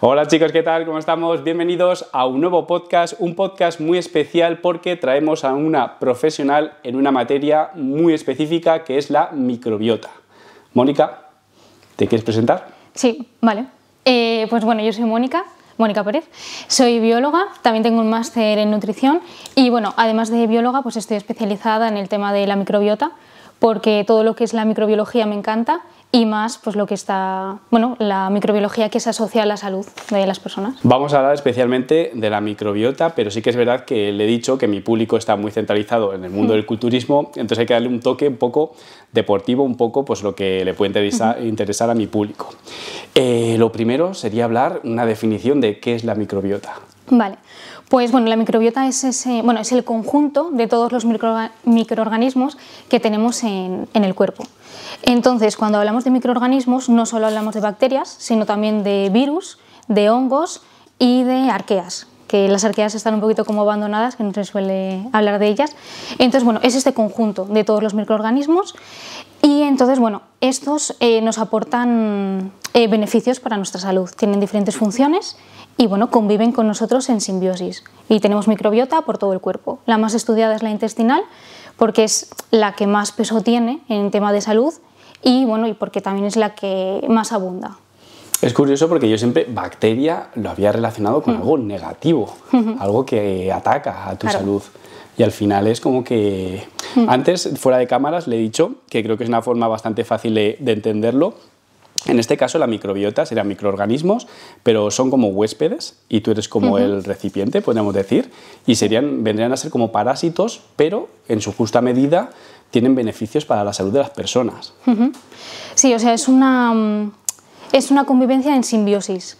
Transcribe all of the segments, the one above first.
Hola chicos, ¿qué tal? ¿Cómo estamos? Bienvenidos a un nuevo podcast, un podcast muy especial porque traemos a una profesional en una materia muy específica que es la microbiota. Mónica, ¿te quieres presentar? Sí, vale. Eh, pues bueno, yo soy Mónica, Mónica Pérez. Soy bióloga, también tengo un máster en nutrición y bueno, además de bióloga, pues estoy especializada en el tema de la microbiota, porque todo lo que es la microbiología me encanta y más pues lo que está, bueno, la microbiología que se asocia a la salud de las personas. Vamos a hablar especialmente de la microbiota, pero sí que es verdad que le he dicho que mi público está muy centralizado en el mundo mm. del culturismo, entonces hay que darle un toque un poco deportivo, un poco pues lo que le puede interesar, a mi público. Eh, lo primero sería hablar una definición de qué es la microbiota. Vale. Pues bueno, la microbiota es, ese, bueno, es el conjunto de todos los microorganismos que tenemos en, el cuerpo. Entonces, cuando hablamos de microorganismos, no solo hablamos de bacterias, sino también de virus, de hongos y de arqueas, que las arqueas están un poquito como abandonadas, que no se suele hablar de ellas. Entonces, bueno, es este conjunto de todos los microorganismos y entonces, bueno, estos eh, nos aportan eh, beneficios para nuestra salud. Tienen diferentes funciones y bueno, conviven con nosotros en simbiosis. Y tenemos microbiota por todo el cuerpo. La más estudiada es la intestinal porque es la que más peso tiene en tema de salud y bueno, y porque también es la que más abunda. Es curioso porque yo siempre bacteria lo había relacionado con algo negativo, algo que ataca a tu salud. Y al final es como que... Antes, fuera de cámaras, le he dicho que creo que es una forma bastante fácil de entenderlo, en este caso la microbiota serían microorganismos, pero son como huéspedes y tú eres como el recipiente, podemos decir, y serían, vendrían a ser como parásitos, pero en su justa medida tienen beneficios para la salud de las personas. Sí, o sea, es una, mm, es una convivencia en simbiosis.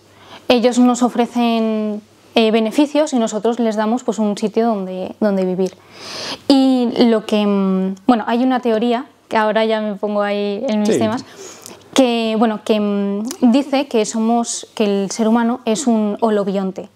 Ellos nos ofrecen eh, beneficios y nosotros les damos pues, un sitio donde, donde vivir. Y lo que, mm, bueno, hay una teoría, que ahora ya me pongo ahí en mis temas, que, bueno, que mm, dice que, somos, que el ser humano es un holobionte.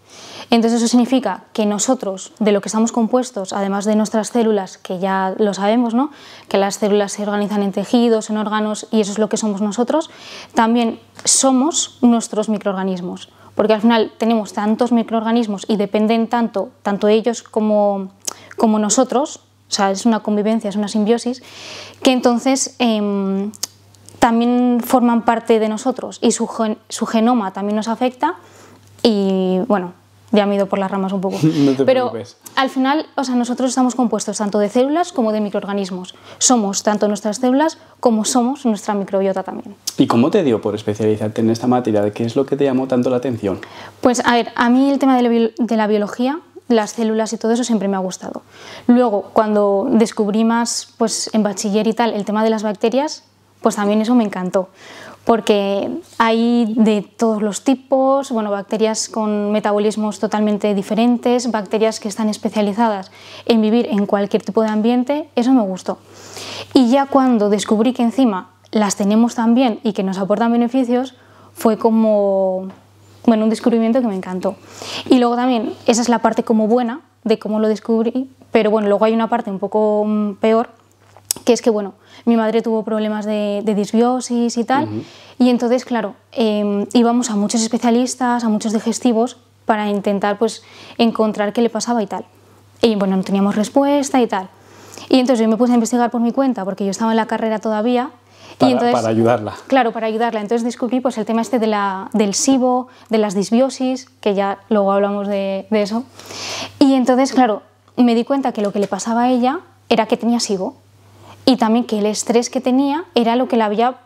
Entonces eso significa que nosotros, de lo que estamos compuestos, además de nuestras células, que ya lo sabemos, ¿no? que las células se organizan en tejidos, en órganos, y eso es lo que somos nosotros, también somos nuestros microorganismos. Porque al final tenemos tantos microorganismos y dependen tanto, tanto ellos como, como nosotros, o sea, es una convivencia, es una simbiosis, que entonces em, también forman parte de nosotros y su, genoma también nos afecta y bueno, ya me he ido por las ramas un poco. Pero al final, o sea, nosotros estamos compuestos tanto de células como de microorganismos. Somos tanto nuestras células como somos nuestra microbiota también. ¿Y cómo te dio por especializarte en esta materia? ¿Qué es lo que te llamó tanto la atención? Pues a ver, a mí el tema de la, biología, las células y todo eso siempre me ha gustado. Luego, cuando descubrí más, pues en bachiller y tal, el tema de las bacterias, pues también eso me encantó, porque hay de todos los tipos, bueno, bacterias con metabolismos totalmente diferentes, bacterias que están especializadas en vivir en cualquier tipo de ambiente, eso me gustó. Y ya cuando descubrí que encima las tenemos también y que nos aportan beneficios, fue como bueno, un descubrimiento que me encantó. Y luego también, esa es la parte como buena de cómo lo descubrí, pero bueno, luego hay una parte un poco mm, peor, que es que bueno, mi madre tuvo problemas de, disbiosis y tal. Y entonces, claro, em, íbamos a muchos especialistas, a muchos digestivos, para intentar pues, encontrar qué le pasaba y tal. Y bueno, no teníamos respuesta y tal. Y entonces yo me puse a investigar por mi cuenta, porque yo estaba en la carrera todavía. Para, y para ayudarla. Claro, para ayudarla. Entonces descubrí pues, el tema este de la, del SIBO, de las disbiosis, que ya luego hablamos de, de eso. Y entonces, claro, me di cuenta que lo que le pasaba a ella era que tenía SIBO y también que el estrés que tenía era lo que le había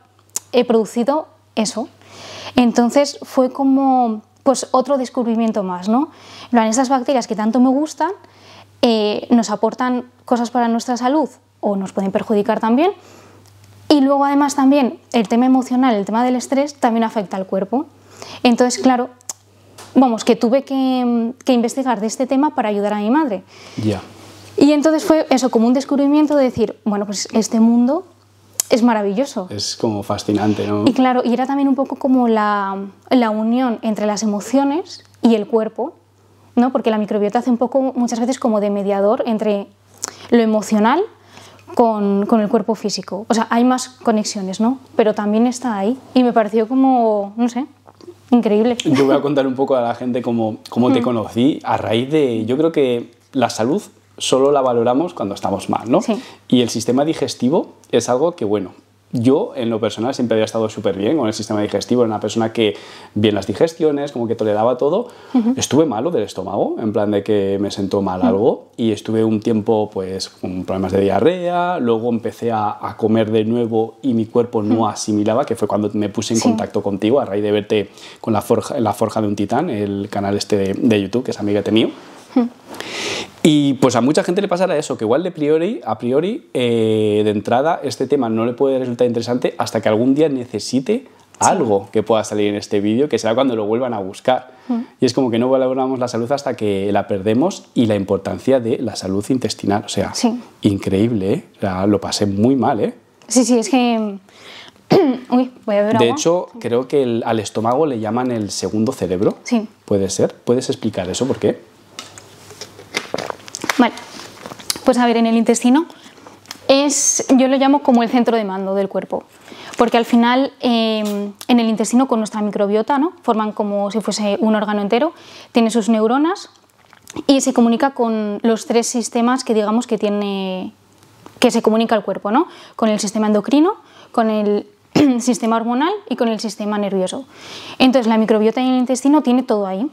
eh, producido eso. Entonces fue como pues otro descubrimiento más, ¿no? en estas bacterias que tanto me gustan eh, nos aportan cosas para nuestra salud o nos pueden perjudicar también. Y luego además también el tema emocional, el tema del estrés también afecta al cuerpo. Entonces, claro, vamos, que tuve que, investigar de este tema para ayudar a mi madre. Ya. Y entonces fue eso, como un descubrimiento de decir, bueno, pues este mundo es maravilloso. Es como fascinante, ¿no? Y claro, y era también un poco como la, la unión entre las emociones y el cuerpo, ¿no? Porque la microbiota hace un poco, muchas veces, como de mediador entre lo emocional con, con, el cuerpo físico. O sea, hay más conexiones, ¿no? Pero también está ahí. Y me pareció como, no sé, increíble. Yo voy a contar un poco a la gente cómo, cómo te mm. conocí a raíz de, yo creo que la salud solo la valoramos cuando estamos mal, ¿no? Y el sistema digestivo es algo que, bueno, yo, en lo personal, siempre había estado súper bien con el sistema digestivo. Era una persona que bien las digestiones, como que toleraba todo. Estuve malo del estómago, en plan de que me sentó mal algo. Y estuve un tiempo, pues, con problemas de diarrea. Luego empecé a, comer de nuevo y mi cuerpo no asimilaba, que fue cuando me puse en contacto contigo a raíz de verte con la forja, la forja de un titán, el canal este de, YouTube, que es amiga mío. Y pues a mucha gente le pasará eso, que igual de priori, a priori, eh, de entrada, este tema no le puede resultar interesante hasta que algún día necesite algo que pueda salir en este vídeo, que será cuando lo vuelvan a buscar. Mm. Y es como que no valoramos la salud hasta que la perdemos y la importancia de la salud intestinal. O sea, increíble, ¿eh? lo pasé muy mal, ¿eh? Sí, sí, es que... Uy, voy a ver De hecho, creo que al estómago le llaman el segundo cerebro. Sí. ¿Puede ser? ¿Puedes explicar eso? ¿Por qué? pues a ver, en el intestino es, yo lo llamo como el centro de mando del cuerpo, porque al final em, en el intestino con nuestra microbiota, ¿no? Forman como si fuese un órgano entero, tiene sus neuronas y se comunica con los tres sistemas que digamos que tiene, que se comunica el cuerpo, ¿no? Con el sistema endocrino, con el sistema hormonal y con el sistema nervioso. Entonces la microbiota en el intestino tiene todo ahí,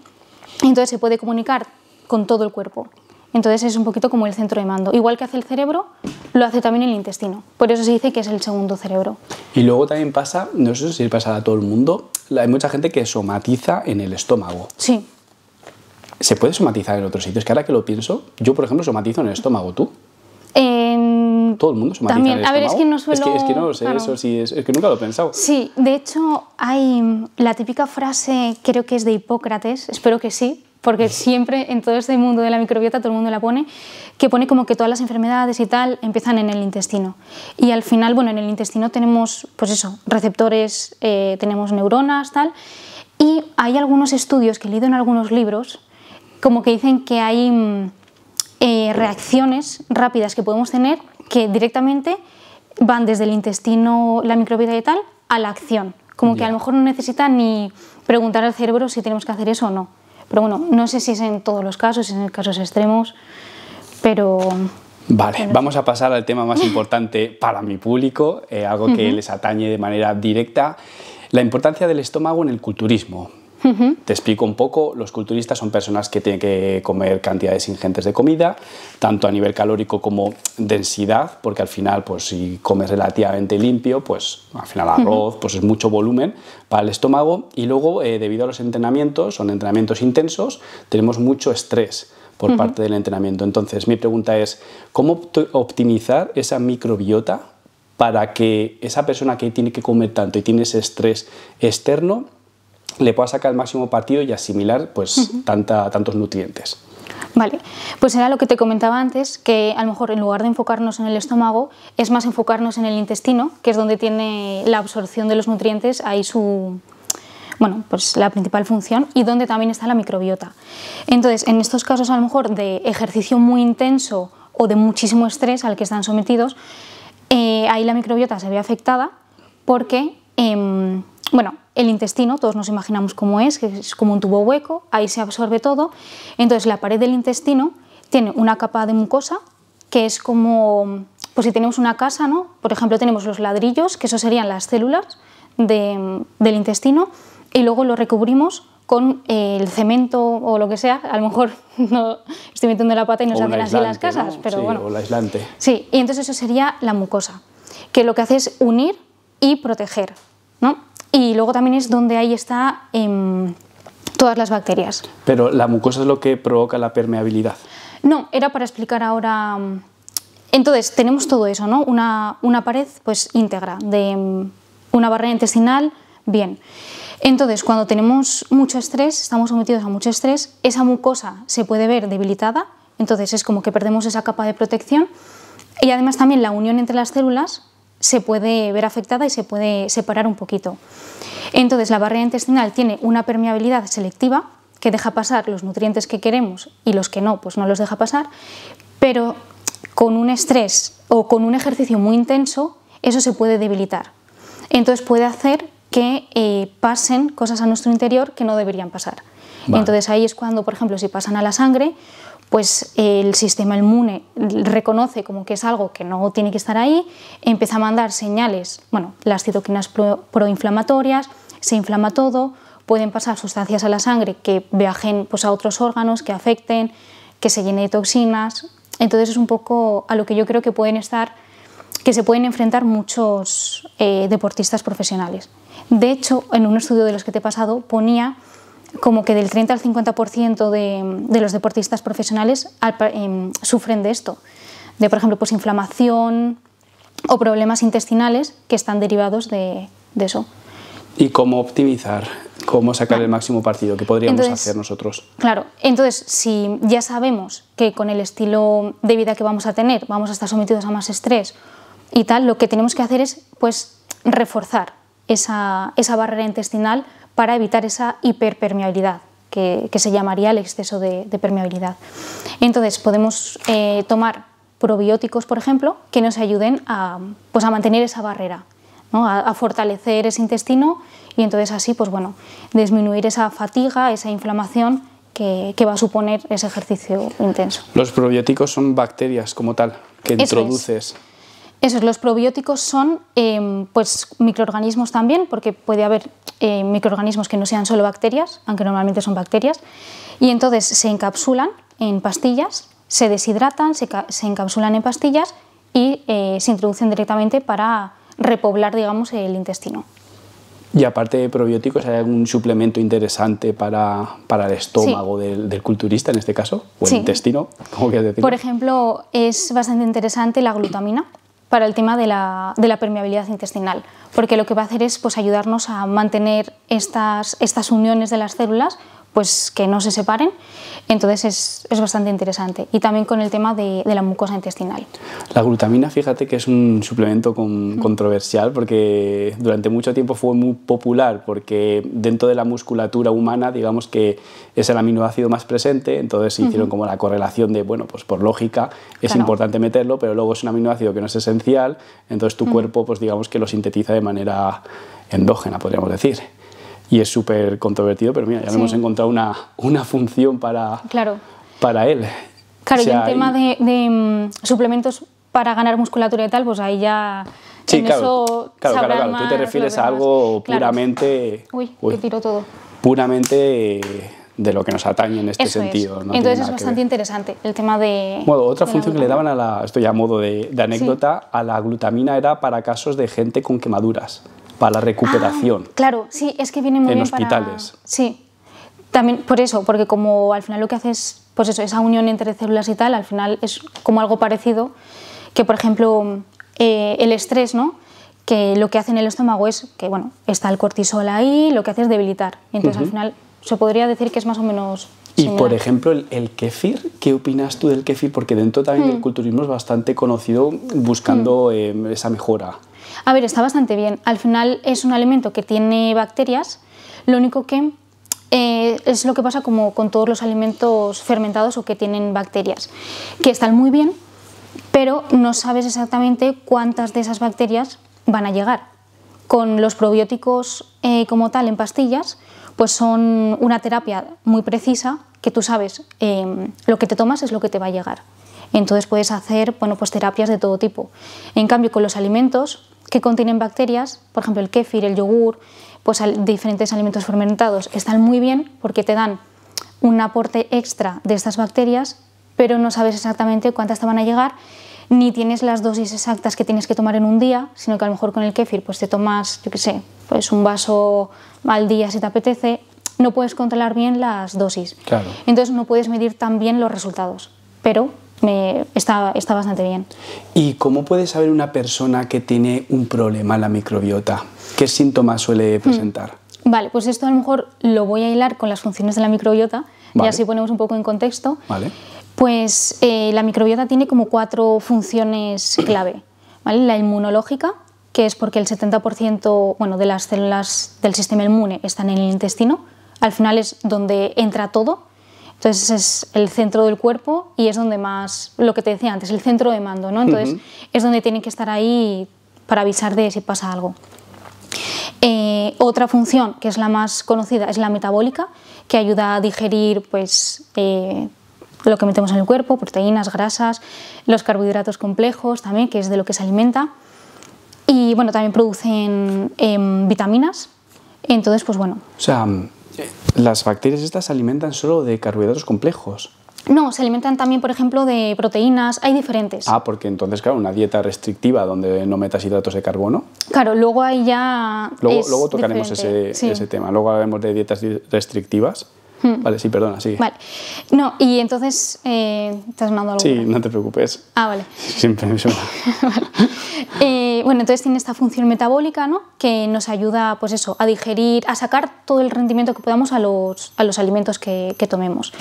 entonces se puede comunicar con todo el cuerpo. Entonces es un poquito como el centro de mando. Igual que hace el cerebro, lo hace también el intestino. Por eso se dice que es el segundo cerebro. Y luego también pasa, no sé si pasa a todo el mundo, hay mucha gente que somatiza en el estómago. Sí. ¿Se puede somatizar en otros sitios? Es que ahora que lo pienso, yo por ejemplo somatizo en el estómago, ¿tú? Todo el mundo somatiza en el estómago. A ver, es que no Es que, no lo sé, eso es que nunca lo he pensado. Sí, de hecho hay la típica frase, creo que es de Hipócrates, espero que sí, porque siempre en todo este mundo de la microbiota todo el mundo la pone, que pone como que todas las enfermedades y tal empiezan en el intestino. Y al final, bueno, en el intestino tenemos, pues eso, receptores, eh, tenemos neuronas, tal, y hay algunos estudios que he leído en algunos libros, como que dicen que hay mm, eh, reacciones rápidas que podemos tener que directamente van desde el intestino, la microbiota y tal, a la acción. Como que a lo mejor no necesita ni preguntar al cerebro si tenemos que hacer eso o no pero bueno, no sé si es en todos los casos, es en casos extremos, pero... Vale, vamos a pasar al tema más importante para mi público, eh, algo que les atañe de manera directa, la importancia del estómago en el culturismo. Te explico un poco, los culturistas son personas que tienen que comer cantidades ingentes de comida, tanto a nivel calórico como densidad, porque al final, pues si comes relativamente limpio, pues al final arroz, pues es mucho volumen para el estómago y luego, eh, debido a los entrenamientos, son entrenamientos intensos, tenemos mucho estrés por parte del entrenamiento. Entonces, mi pregunta es, ¿cómo optimizar esa microbiota para que esa persona que tiene que comer tanto y tiene ese estrés externo le pueda sacar el máximo partido y asimilar pues, tanta, tantos nutrientes. Vale, pues era lo que te comentaba antes, que a lo mejor en lugar de enfocarnos en el estómago, es más enfocarnos en el intestino, que es donde tiene la absorción de los nutrientes, ahí su, bueno, pues la principal función y donde también está la microbiota. Entonces, en estos casos a lo mejor de ejercicio muy intenso o de muchísimo estrés al que están sometidos, eh, ahí la microbiota se ve afectada porque em, bueno, el intestino, todos nos imaginamos cómo es, que es como un tubo hueco, ahí se absorbe todo. Entonces la pared del intestino tiene una capa de mucosa que es como, pues si tenemos una casa, ¿no? Por ejemplo, tenemos los ladrillos, que eso serían las células del intestino, y luego lo recubrimos con eh, el cemento o lo que sea, a lo mejor no estoy metiendo la pata y nos hacen así las casas, pero sí, bueno. O aislante. Sí, y entonces eso sería la mucosa, que lo que hace es unir y proteger, ¿no? y luego también es donde ahí está em, todas las bacterias. Pero la mucosa es lo que provoca la permeabilidad. No, era para explicar ahora... Em, entonces, tenemos todo eso, ¿no? Una, pared pues íntegra, de em, una barrera intestinal, bien. Entonces, cuando tenemos mucho estrés, estamos sometidos a mucho estrés, esa mucosa se puede ver debilitada, entonces es como que perdemos esa capa de protección y además también la unión entre las células se puede ver afectada y se puede separar un poquito. Entonces, la barrera intestinal tiene una permeabilidad selectiva que deja pasar los nutrientes que queremos y los que no, pues no los deja pasar, pero con un estrés o con un ejercicio muy intenso, eso se puede debilitar. Entonces puede hacer que eh, pasen cosas a nuestro interior que no deberían pasar. Entonces ahí es cuando, por ejemplo, si pasan a la sangre, pues el sistema inmune reconoce como que es algo que no tiene que estar ahí, empieza a mandar señales, bueno, las citoquinas proinflamatorias, se inflama todo, pueden pasar sustancias a la sangre que viajen pues, a otros órganos, que afecten, que se llenen de toxinas. Entonces es un poco a lo que yo creo que pueden estar, que se pueden enfrentar muchos eh, deportistas profesionales. De hecho, en un estudio de los que te he pasado ponía como que del 30 al 50% de, de, los deportistas profesionales em, sufren de esto, de por ejemplo pues inflamación o problemas intestinales que están derivados de, eso. ¿Y cómo optimizar? ¿Cómo sacar el máximo partido? ¿Qué podríamos hacer nosotros? Claro, entonces si ya sabemos que con el estilo de vida que vamos a tener vamos a estar sometidos a más estrés y tal, lo que tenemos que hacer es pues reforzar esa, esa barrera intestinal para evitar esa hiperpermeabilidad. Que, se llamaría el exceso de, permeabilidad. Entonces, podemos eh, tomar probióticos, por ejemplo, que nos ayuden a, pues, a mantener esa barrera, a, fortalecer ese intestino y entonces así, pues bueno, disminuir esa fatiga, esa inflamación que, va a suponer ese ejercicio intenso. Los probióticos son bacterias como tal, que introduces. Esos, los probióticos son em, pues, microorganismos también, porque puede haber eh, microorganismos que no sean solo bacterias, aunque normalmente son bacterias, y entonces se encapsulan en pastillas, se deshidratan, se, encapsulan en pastillas y eh, se introducen directamente para repoblar digamos, el intestino. Y aparte de probióticos, ¿hay algún suplemento interesante para, el estómago del, culturista en este caso? ¿O el intestino? Por ejemplo, es bastante interesante la glutamina para el tema de la, de la, permeabilidad intestinal, porque lo que va a hacer es pues, ayudarnos a mantener estas, estas uniones de las células pues que no se separen. Entonces es, bastante interesante. Y también con el tema de, la mucosa intestinal. La glutamina, fíjate que es un suplemento controversial porque durante mucho tiempo fue muy popular porque dentro de la musculatura humana digamos que es el aminoácido más presente, entonces se hicieron como la correlación de, bueno, pues por lógica es importante meterlo, pero luego es un aminoácido que no es esencial, entonces tu cuerpo pues digamos que lo sintetiza de manera endógena, podríamos decir y es súper controvertido, pero mira, ya hemos encontrado una, función para, claro. para él. Claro, y en tema de, mm, suplementos para ganar musculatura y tal, pues ahí ya... Sí, claro, claro, claro, Tú te refieres a algo puramente... Uy, que todo. Puramente de lo que nos atañe en este sentido. Entonces es bastante interesante el tema de... Bueno, otra función que le daban a la, esto ya a modo de, anécdota, a la glutamina era para casos de gente con quemaduras para la recuperación. Ah, claro, sí, es que viene muy en hospitales. Sí, también por eso, porque como al final lo que haces, pues eso, esa unión entre células y tal, al final es como algo parecido que, por ejemplo, eh, el estrés, ¿no? Que lo que hace en el estómago es que, bueno, está el cortisol ahí, lo que hace es debilitar. Entonces, al final, se podría decir que es más o menos y por ejemplo, el, kefir, ¿qué opinas tú del kefir? Porque dentro también del hmm. culturismo es bastante conocido buscando hmm. eh, esa mejora. A ver, está bastante bien. Al final es un alimento que tiene bacterias, lo único que eh, es lo que pasa con todos los alimentos fermentados o que tienen bacterias, que están muy bien, pero no sabes exactamente cuántas de esas bacterias van a llegar. Con los probióticos eh, como tal en pastillas, pues son una terapia muy precisa que tú sabes eh, lo que te tomas es lo que te va a llegar. Entonces puedes hacer bueno, pues terapias de todo tipo. En cambio, con los alimentos que contienen bacterias, por ejemplo el kéfir, el yogur, pues diferentes alimentos fermentados, están muy bien porque te dan un aporte extra de estas bacterias, pero no sabes exactamente cuántas te van a llegar ni tienes las dosis exactas que tienes que tomar en un día, sino que a lo mejor con el kéfir pues te tomas, yo qué sé, pues un vaso al día si te apetece, no puedes controlar bien las dosis. Claro. Entonces no puedes medir tan bien los resultados, pero está, bastante bien. ¿Y cómo puede saber una persona que tiene un problema en la microbiota? ¿Qué síntomas suele mm. presentar? Vale, pues esto a lo mejor lo voy a hilar con las funciones de la microbiota y así ponemos un poco en contexto. Vale. Pues eh, la microbiota tiene como cuatro funciones clave. La inmunológica, que es porque el 70% bueno, de las células del sistema inmune están en el intestino. Al final es donde entra todo. Entonces es el centro del cuerpo y es donde más, lo que te decía antes, el centro de mando. ¿no? Entonces es donde tienen que estar ahí para avisar de si pasa algo. Eh, otra función que es la más conocida es la metabólica, que ayuda a digerir pues, eh, lo que metemos en el cuerpo, proteínas, grasas, los carbohidratos complejos también, que es de lo que se alimenta. Y bueno, también producen em, vitaminas. Entonces, pues bueno. O sea, mm, eh, las bacterias estas se alimentan solo de carbohidratos complejos. No, se alimentan también, por ejemplo, de proteínas, hay diferentes. Ah, porque entonces, claro, una dieta restrictiva donde no metas hidratos de carbono. Claro, luego ahí ya. Luego, luego tocaremos ese, ese, tema, luego hablaremos de dietas restrictivas. Hmm. Vale, sí, perdona, sí. Vale. No, y entonces eh, te algo. Sí, no te preocupes. Ah, vale. Siempre me suena. bueno, entonces tiene esta función metabólica, ¿no? Que nos ayuda, pues eso, a digerir, a sacar todo el rendimiento que podamos a los, a los alimentos que, que tomemos.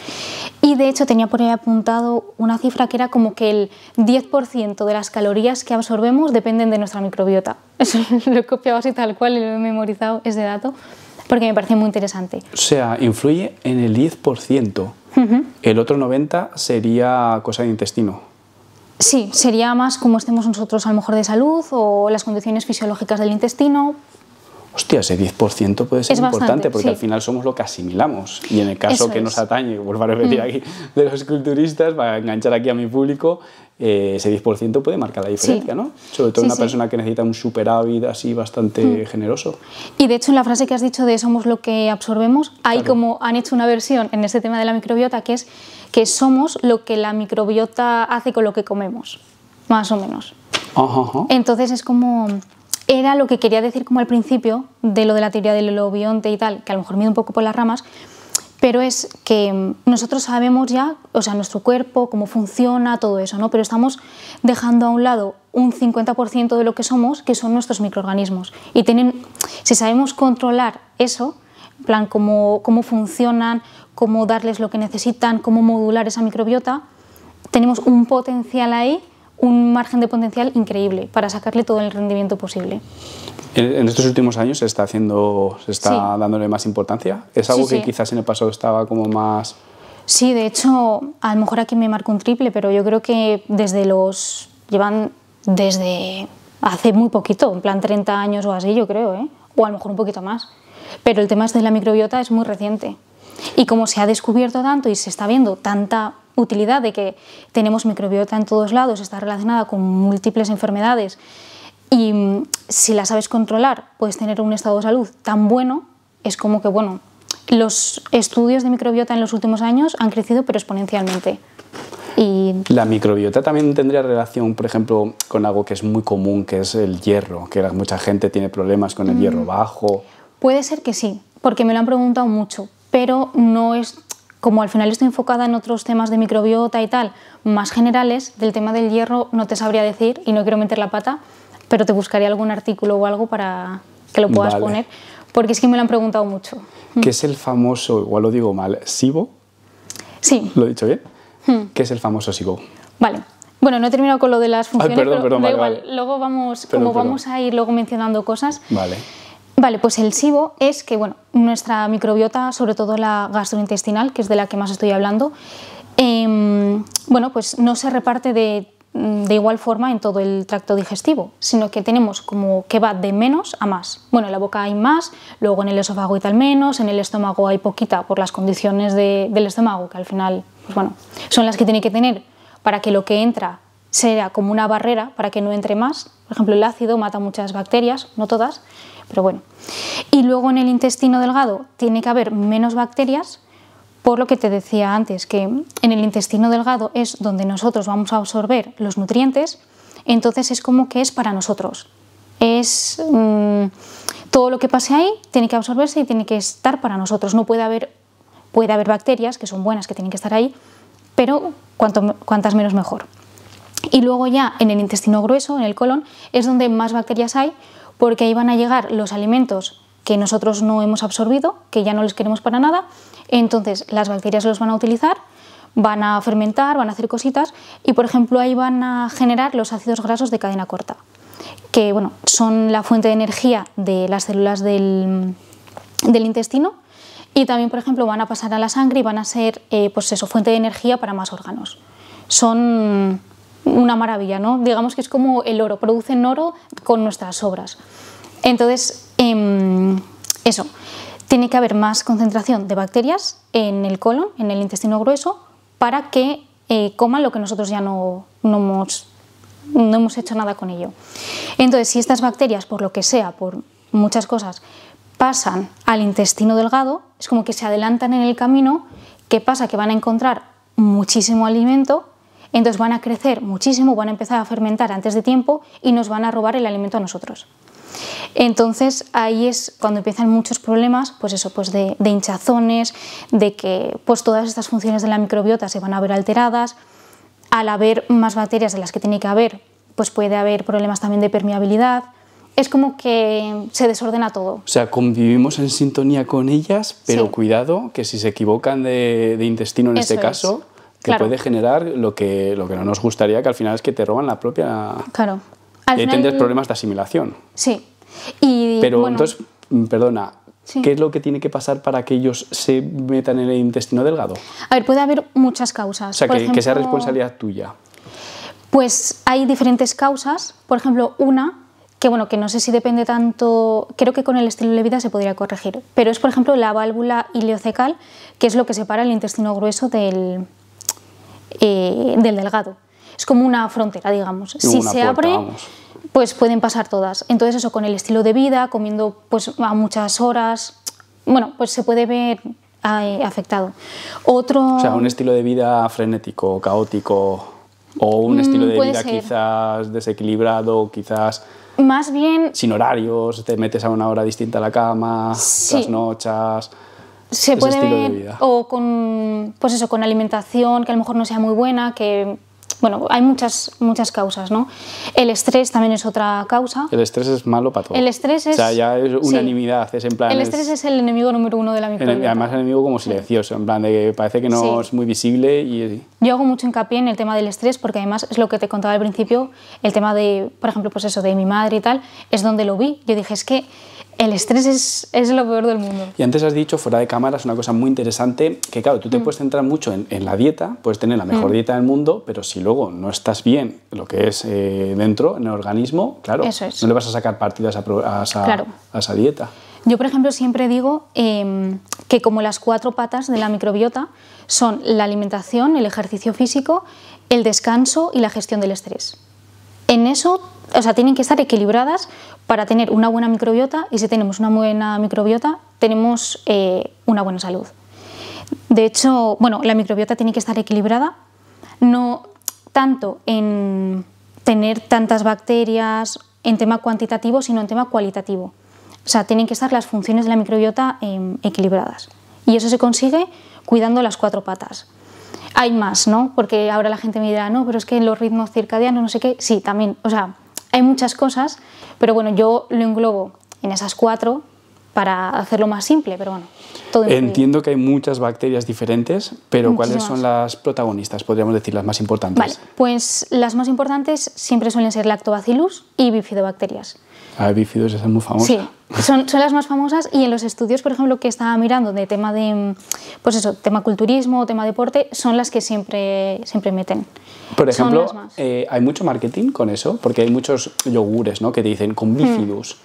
Y de hecho tenía por ahí apuntado una cifra que era como que el 10% de las calorías que absorbemos dependen de nuestra microbiota. Eso lo he copiado así tal cual y lo he memorizado ese dato porque me parece muy interesante. O sea, influye en el 10%. El otro 90% sería cosa de intestino. Sí, sería más como estemos nosotros a lo mejor de salud o las condiciones fisiológicas del intestino, hostia, ese 10% puede ser importante porque al final somos lo que asimilamos. Y en el caso que nos atañe, vuelvo a repetir mm. aquí, de los culturistas, para enganchar aquí a mi público, eh, ese 10% puede marcar la diferencia, ¿no? Sobre todo una persona que necesita un superávit así bastante mm. generoso. Y de hecho, en la frase que has dicho de somos lo que absorbemos, hay como han hecho una versión en este tema de la microbiota que es que somos lo que la microbiota hace con lo que comemos, más o menos. Entonces es como era lo que quería decir como al principio de lo de la teoría del holobionte y tal, que a lo mejor me un poco por las ramas, pero es que nosotros sabemos ya, o sea, nuestro cuerpo, cómo funciona, todo eso, ¿no? Pero estamos dejando a un lado un 50% de lo que somos, que son nuestros microorganismos. Y tienen, si sabemos controlar eso, en plan, cómo, cómo funcionan, cómo darles lo que necesitan, cómo modular esa microbiota, tenemos un potencial ahí un margen de potencial increíble para sacarle todo el rendimiento posible. En, estos últimos años se está haciendo, se está dándole más importancia. Es algo que quizás en el pasado estaba como más. Sí, de hecho, a lo mejor aquí me marco un triple, pero yo creo que desde los llevan desde hace muy poquito, en plan 30 años o así, yo creo, ¿eh? o a lo mejor un poquito más. Pero el tema este de la microbiota es muy reciente. Y como se ha descubierto tanto y se está viendo tanta utilidad de que tenemos microbiota en todos lados, está relacionada con múltiples enfermedades y mm, si la sabes controlar, puedes tener un estado de salud tan bueno, es como que, bueno, los estudios de microbiota en los últimos años han crecido pero exponencialmente. Y... La microbiota también tendría relación, por ejemplo, con algo que es muy común, que es el hierro, que mucha gente tiene problemas con el hierro mm. bajo. Puede ser que sí, porque me lo han preguntado mucho, pero no es como al final estoy enfocada en otros temas de microbiota y tal, más generales, del tema del hierro no te sabría decir y no quiero meter la pata, pero te buscaría algún artículo o algo para que lo puedas poner, porque es que me lo han preguntado mucho. Mm. ¿Qué es el famoso, igual lo digo mal, SIBO? Sí. ¿Lo he dicho bien? Mm. ¿Qué es el famoso SIBO? Vale, bueno, no he terminado con lo de las funciones, pero da igual. Luego vamos, como vamos a ir luego mencionando cosas. Vale. Vale, pues el SIBO es que, bueno, nuestra microbiota, sobre todo la gastrointestinal, que es de la que más estoy hablando, em, bueno, pues no se reparte mm, de, igual forma en todo el tracto digestivo, sino que tenemos como que va de menos a más. Bueno, en la boca hay más, luego en el esófago hay tal menos, en el estómago hay poquita por las condiciones del estómago, que al final, pues son las que tiene que tener para que lo que entra sea como una barrera para que no entre más. Por ejemplo, el ácido mata muchas bacterias, no todas, pero bueno. Y luego en el intestino delgado tiene que haber menos bacterias, por lo que te decía antes, que en el intestino delgado es donde nosotros vamos a absorber los nutrientes, entonces es como que es para nosotros. Es mm, todo lo que pase ahí tiene que absorberse y tiene que estar para nosotros. No puede haber, puede haber bacterias que son buenas, que tienen que estar ahí, pero cuanto, cuantas menos mejor. Y luego ya en el intestino grueso, en el colon, es donde más bacterias hay, porque ahí van a llegar los alimentos que nosotros no hemos absorbido, que ya no les queremos para nada, entonces las bacterias los van a utilizar, van a fermentar, van a hacer cositas y por ejemplo ahí van a generar los ácidos grasos de cadena corta, que bueno, son la fuente de energía de las células del, intestino y también por ejemplo van a pasar a la sangre y van a ser eh, pues eso, fuente de energía para más órganos. Son una maravilla, ¿no? Digamos que es como el oro, producen oro con nuestras obras. Entonces, em, eso, tiene que haber más concentración de bacterias en el colon, en el intestino grueso, para que eh, coman lo que nosotros ya no, no, hemos, no hemos hecho nada con ello. Entonces, si estas bacterias, por lo que sea, por muchas cosas, pasan al intestino delgado, es como que se adelantan en el camino, ¿qué pasa? Que van a encontrar muchísimo alimento entonces van a crecer muchísimo, van a empezar a fermentar antes de tiempo y nos van a robar el alimento a nosotros. Entonces ahí es cuando empiezan muchos problemas, pues eso, pues de, hinchazones, de que pues todas estas funciones de la microbiota se van a ver alteradas, al haber más bacterias de las que tiene que haber, pues puede haber problemas también de permeabilidad. Es como que se desordena todo. O sea, convivimos en sintonía con ellas, pero cuidado que si se equivocan de, intestino en este caso, que puede generar lo que, lo que no nos gustaría, que al final es que te roban la propia. Claro. y eh, problemas de asimilación. Sí. Pero entonces, mm, perdona, ¿Qué es lo que tiene que pasar para que ellos se metan en el intestino delgado? A ver, puede haber muchas causas. O sea, que, sea responsabilidad tuya. Pues hay diferentes causas. Por ejemplo, una que bueno, que no sé si depende tanto, creo que con el estilo de vida se podría corregir, pero es por ejemplo la válvula ileocecal, que es lo que separa el intestino grueso del, eh, del delgado. Es como una frontera, digamos. si se abre, pues pueden pasar todas. Entonces eso, con el estilo de vida, comiendo pues a muchas horas, bueno, pues se puede ver eh, afectado. Otro... O sea, un estilo de vida frenético, caótico, o un mm, estilo de vida quizás desequilibrado, quizás... Más bien... Sin horarios, te metes a una hora distinta a la cama, las noches se puede o con pues eso con alimentación que a lo mejor no sea muy buena que bueno hay muchas muchas causas no el estrés también es otra causa el estrés es malo para todo el estrés es o sea ya es unanimidad es en plan el estrés es, el enemigo número uno de la microbiota además el enemigo como silencioso en plan de que parece que no es muy visible y yo hago mucho hincapié en el tema del estrés porque además es lo que te contaba al principio el tema de por ejemplo pues eso de mi madre y tal es donde lo vi yo dije es que el estrés es, lo peor del mundo. Y antes has dicho, fuera de cámara, es una cosa muy interesante, que claro, tú te mm. puedes centrar mucho en, la dieta, puedes tener la mejor mm. dieta del mundo, pero si luego no estás bien lo que es eh, dentro, en el organismo, claro, no le vas a sacar partido a esa, dieta. Yo, por ejemplo, siempre digo em, que como las cuatro patas de la microbiota son la alimentación, el ejercicio físico, el descanso y la gestión del estrés. En eso o sea, tienen que estar equilibradas para tener una buena microbiota y si tenemos una buena microbiota tenemos eh, una buena salud. De hecho, bueno, la microbiota tiene que estar equilibrada, no tanto en tener tantas bacterias en tema cuantitativo, sino en tema cualitativo. O sea, tienen que estar las funciones de la microbiota em, equilibradas. Y eso se consigue cuidando las cuatro patas. Hay más, ¿no? Porque ahora la gente me dirá, no, pero es que los ritmos circadianos, no sé qué. Sí, también, o sea, hay muchas cosas, pero bueno, yo lo englobo en esas cuatro para hacerlo más simple, pero bueno. Entiendo que hay muchas bacterias diferentes, pero ¿cuáles son las protagonistas, podríamos decir, las más importantes? pues las más importantes siempre suelen ser lactobacillus y bifidobacterias. La bifidus es muy famosa. Sí, son, son, las más famosas y en los estudios, por ejemplo, que estaba mirando de tema de, pues eso, tema culturismo, tema deporte, son las que siempre, siempre meten. Por ejemplo, eh, hay mucho marketing con eso, porque hay muchos yogures ¿no? que te dicen con mm. bifidus.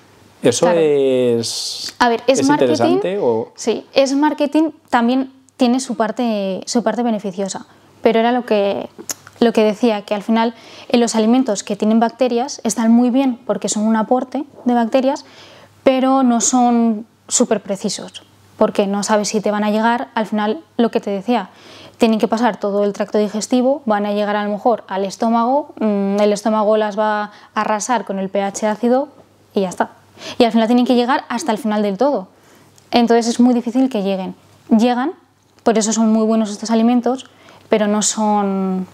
¿Eso es, A ver, es, marketing, interesante? Sí, es marketing, también tiene su parte, su parte beneficiosa, pero era lo que lo que decía, que al final en eh, los alimentos que tienen bacterias están muy bien porque son un aporte de bacterias, pero no son súper precisos, porque no sabes si te van a llegar, al final lo que te decía, tienen que pasar todo el tracto digestivo, van a llegar a lo mejor al estómago, mm, el estómago las va a arrasar con el pH ácido y ya está. Y al final tienen que llegar hasta el final del todo. Entonces es muy difícil que lleguen. Llegan, por eso son muy buenos estos alimentos, pero no son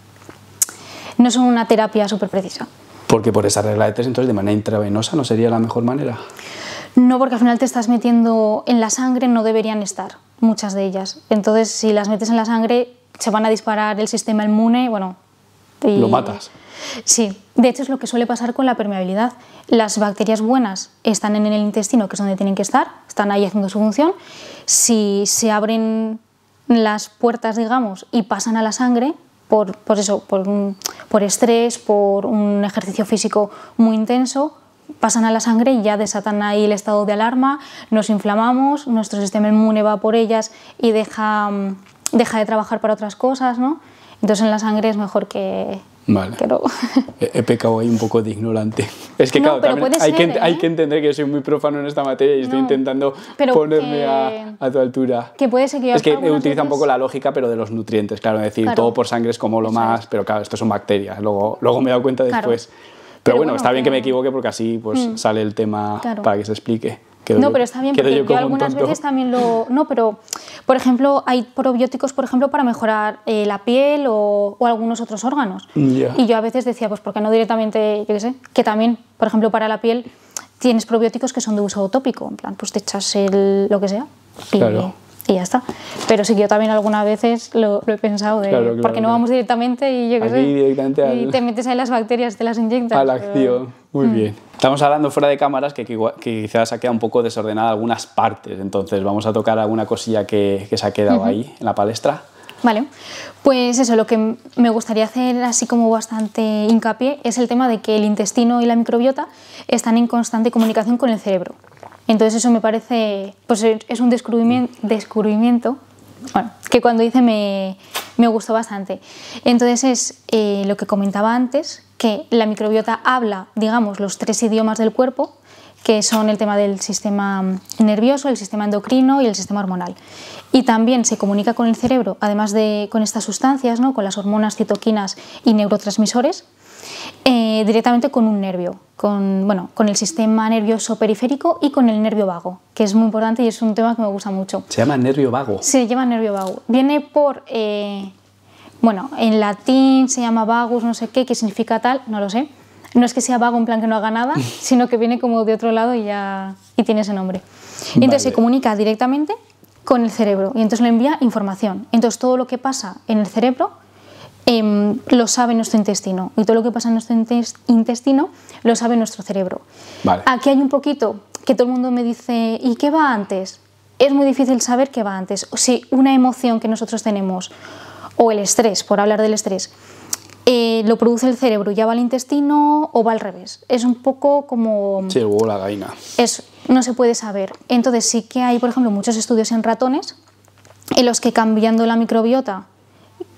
no son una terapia súper precisa. Porque por esa regla de tres, entonces de manera intravenosa no sería la mejor manera. No, porque al final te estás metiendo en la sangre, no deberían estar muchas de ellas. Entonces, si las metes en la sangre, se van a disparar el sistema inmune, bueno... Lo matas. Sí, de hecho es lo que suele pasar con la permeabilidad. Las bacterias buenas están en el intestino, que es donde tienen que estar, están ahí haciendo su función. Si se abren las puertas, digamos, y pasan a la sangre, por, eso, por, estrés, por un ejercicio físico muy intenso, pasan a la sangre y ya desatan ahí el estado de alarma, nos inflamamos, nuestro sistema inmune va por ellas y deja, mm, deja de trabajar para otras cosas, ¿no? Entonces en la sangre es mejor que, Vale. Pero... He, pecado ahí un poco de ignorante. Es que, claro, hay, que, hay ¿eh? que entender que yo soy muy profano en esta materia y estoy intentando ponerme a, tu altura. Que puede ser que Es que utiliza un poco la lógica, pero de los nutrientes, claro, es decir, todo por sangre es como lo más, pero claro, esto son bacterias, luego, luego me he dado cuenta después. Pero, bueno, está bien que me equivoque porque así pues, hmm. sale el tema para que se explique no, pero está bien porque yo, algunas veces también lo... No, pero, por ejemplo, hay probióticos, por ejemplo, para mejorar eh, la piel o, algunos otros órganos. Y yo a veces decía, pues, ¿por qué no directamente, yo qué sé? Que también, por ejemplo, para la piel tienes probióticos que son de uso tópico. En plan, pues te echas el, lo que sea y, ya está. Pero sí que yo también algunas veces lo, he pensado de... no vamos directamente y yo qué sé? Y te metes ahí las bacterias, te las inyectas. A la acción. Muy mm. bien. Estamos hablando fuera de cámaras que, quizás ha quedado un poco desordenada algunas partes, entonces vamos a tocar alguna cosilla que, se ha quedado ahí en la palestra. Vale, pues eso, lo que me gustaría hacer así como bastante hincapié es el tema de que el intestino y la microbiota están en constante comunicación con el cerebro. Entonces eso me parece, pues es un descubrimiento, descubrimiento que cuando hice me, gustó bastante. Entonces es eh, lo que comentaba antes, que la microbiota habla, digamos, los tres idiomas del cuerpo, que son el tema del sistema nervioso, el sistema endocrino y el sistema hormonal. Y también se comunica con el cerebro, además de con estas sustancias, ¿no? con las hormonas, citoquinas y neurotransmisores, eh, directamente con un nervio, con, bueno, con el sistema nervioso periférico y con el nervio vago, que es muy importante y es un tema que me gusta mucho. Se llama nervio vago. Se llama nervio vago. Viene por... Eh, bueno, en latín se llama vagus, no sé qué, qué significa tal, no lo sé. No es que sea vago en plan que no haga nada, sino que viene como de otro lado y ya y tiene ese nombre. entonces se comunica directamente con el cerebro y entonces le envía información. Entonces todo lo que pasa en el cerebro em, lo sabe nuestro intestino y todo lo que pasa en nuestro intestino lo sabe nuestro cerebro. Aquí hay un poquito que todo el mundo me dice, ¿y qué va antes? Es muy difícil saber qué va antes. O si una emoción que nosotros tenemos o el estrés, por hablar del estrés, eh, lo produce el cerebro, ya va al intestino o va al revés. Es un poco como... Sí, el huevo la gallina. Es no se puede saber. Entonces sí que hay, por ejemplo, muchos estudios en ratones en los que cambiando la microbiota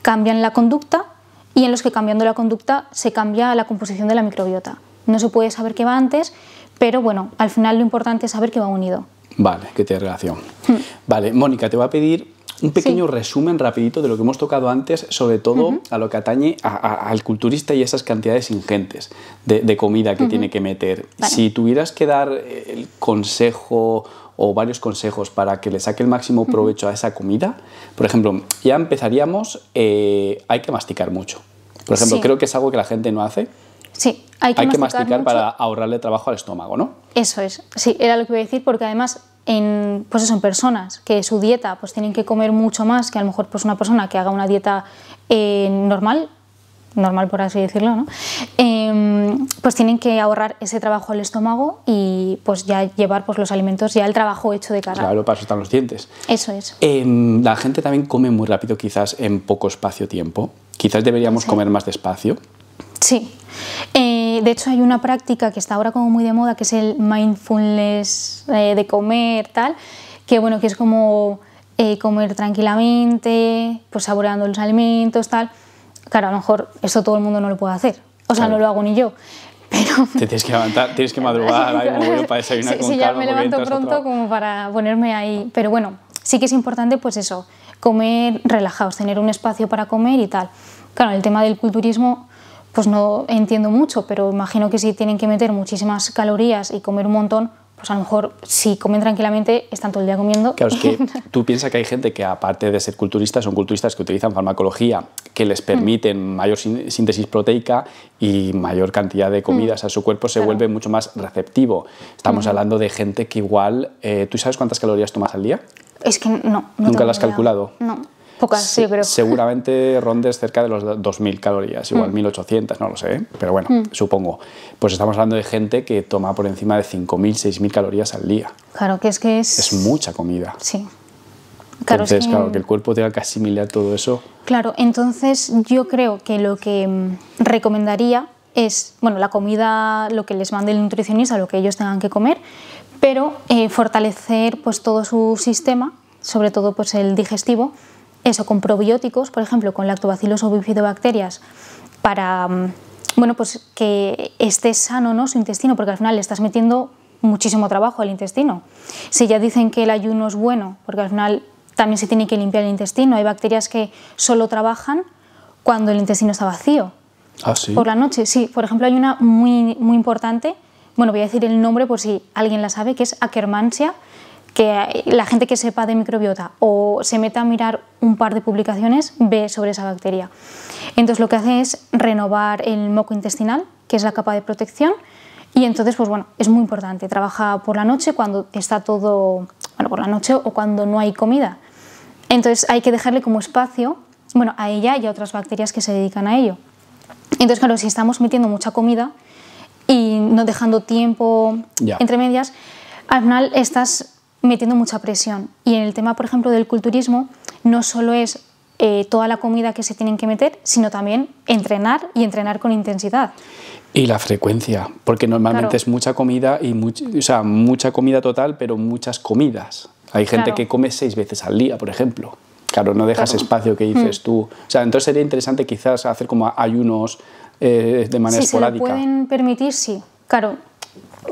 cambian la conducta y en los que cambiando la conducta se cambia la composición de la microbiota. No se puede saber qué va antes, pero bueno, al final lo importante es saber que va unido. Vale, que tiene relación. Hmm. Vale, Mónica, te voy a pedir un pequeño resumen rapidito de lo que hemos tocado antes, sobre todo a lo que atañe al culturista y esas cantidades ingentes de, comida que tiene que meter. Si tuvieras que dar el consejo o varios consejos para que le saque el máximo provecho a esa comida, por ejemplo, ya empezaríamos, eh, hay que masticar mucho. Por ejemplo, creo que es algo que la gente no hace. Sí, hay que hay masticar, que masticar para ahorrarle trabajo al estómago, ¿no? Eso es, sí, era lo que voy a decir, porque además en, pues eso, personas que su dieta pues tienen que comer mucho más que a lo mejor pues una persona que haga una dieta eh, normal normal por así decirlo, ¿no? Em, pues tienen que ahorrar ese trabajo al estómago y pues ya llevar pues, los alimentos, ya el trabajo hecho de cara Claro, para eso los dientes. Eso es. Em, la gente también come muy rápido quizás en poco espacio-tiempo. Quizás deberíamos comer más despacio. Sí. Eh, de hecho, hay una práctica que está ahora como muy de moda, que es el mindfulness eh, de comer, tal, que bueno, que es como eh, comer tranquilamente, pues saboreando los alimentos, tal. Claro, a lo mejor esto todo el mundo no lo puede hacer. O sea, no lo hago ni yo. Pero... Te tienes que levantar, tienes que madrugar, para desayunar sí, con sí, ya me levanto pronto como para ponerme ahí. Pero bueno, sí que es importante pues eso, comer relajados, tener un espacio para comer y tal. Claro, el tema del culturismo pues no entiendo mucho, pero imagino que si tienen que meter muchísimas calorías y comer un montón, pues a lo mejor si comen tranquilamente están todo el día comiendo. Claro, es que tú piensas que hay gente que aparte de ser culturistas, son culturistas que utilizan farmacología que les permiten mm. mayor síntesis proteica y mayor cantidad de comidas mm. a su cuerpo, se vuelve mucho más receptivo. Estamos hablando de gente que igual, eh, ¿tú sabes cuántas calorías tomas al día? Es que no. ¿Nunca las has calculado? No. Seguramente rondes cerca de los 2.000 calorías, igual 1.800, mm. no lo sé, ¿eh? pero bueno, mm. supongo. Pues estamos hablando de gente que toma por encima de 5.000, 6.000 calorías al día. Claro, que es que es... Es mucha comida. Sí. entonces, claro, que el cuerpo tenga que asimilar todo eso. Claro, entonces yo creo que lo que mm, recomendaría es, bueno, la comida, lo que les mande el nutricionista, lo que ellos tengan que comer, pero eh, fortalecer pues todo su sistema, sobre todo pues el digestivo, eso con probióticos, por ejemplo, con lactobacilos o bifidobacterias, para mm, bueno, pues que esté sano ¿no? su intestino, porque al final le estás metiendo muchísimo trabajo al intestino. Si ya dicen que el ayuno es bueno, porque al final también se tiene que limpiar el intestino, hay bacterias que solo trabajan cuando el intestino está vacío. Ah, por la noche, sí. Por ejemplo, hay una muy, muy importante, bueno, voy a decir el nombre por si alguien la sabe, que es Akkermansia que la gente que sepa de microbiota o se meta a mirar un par de publicaciones ve sobre esa bacteria. Entonces lo que hace es renovar el moco intestinal, que es la capa de protección, y entonces pues bueno, es muy importante, trabaja por la noche cuando está todo, bueno, por la noche o cuando no hay comida. Entonces hay que dejarle como espacio, bueno, a ella y a otras bacterias que se dedican a ello. Entonces claro, si estamos metiendo mucha comida y no dejando tiempo entre medias, al final estás metiendo mucha presión. Y en el tema, por ejemplo, del culturismo, no solo es eh, toda la comida que se tienen que meter, sino también entrenar y entrenar con intensidad. Y la frecuencia, porque normalmente es mucha comida y o sea, mucha comida total, pero muchas comidas. Hay gente que come seis veces al día, por ejemplo. Claro, no dejas espacio que dices mm. tú. O sea, entonces sería interesante quizás hacer como ayunos eh, de manera esporádica. Si se pueden permitir, sí. Claro,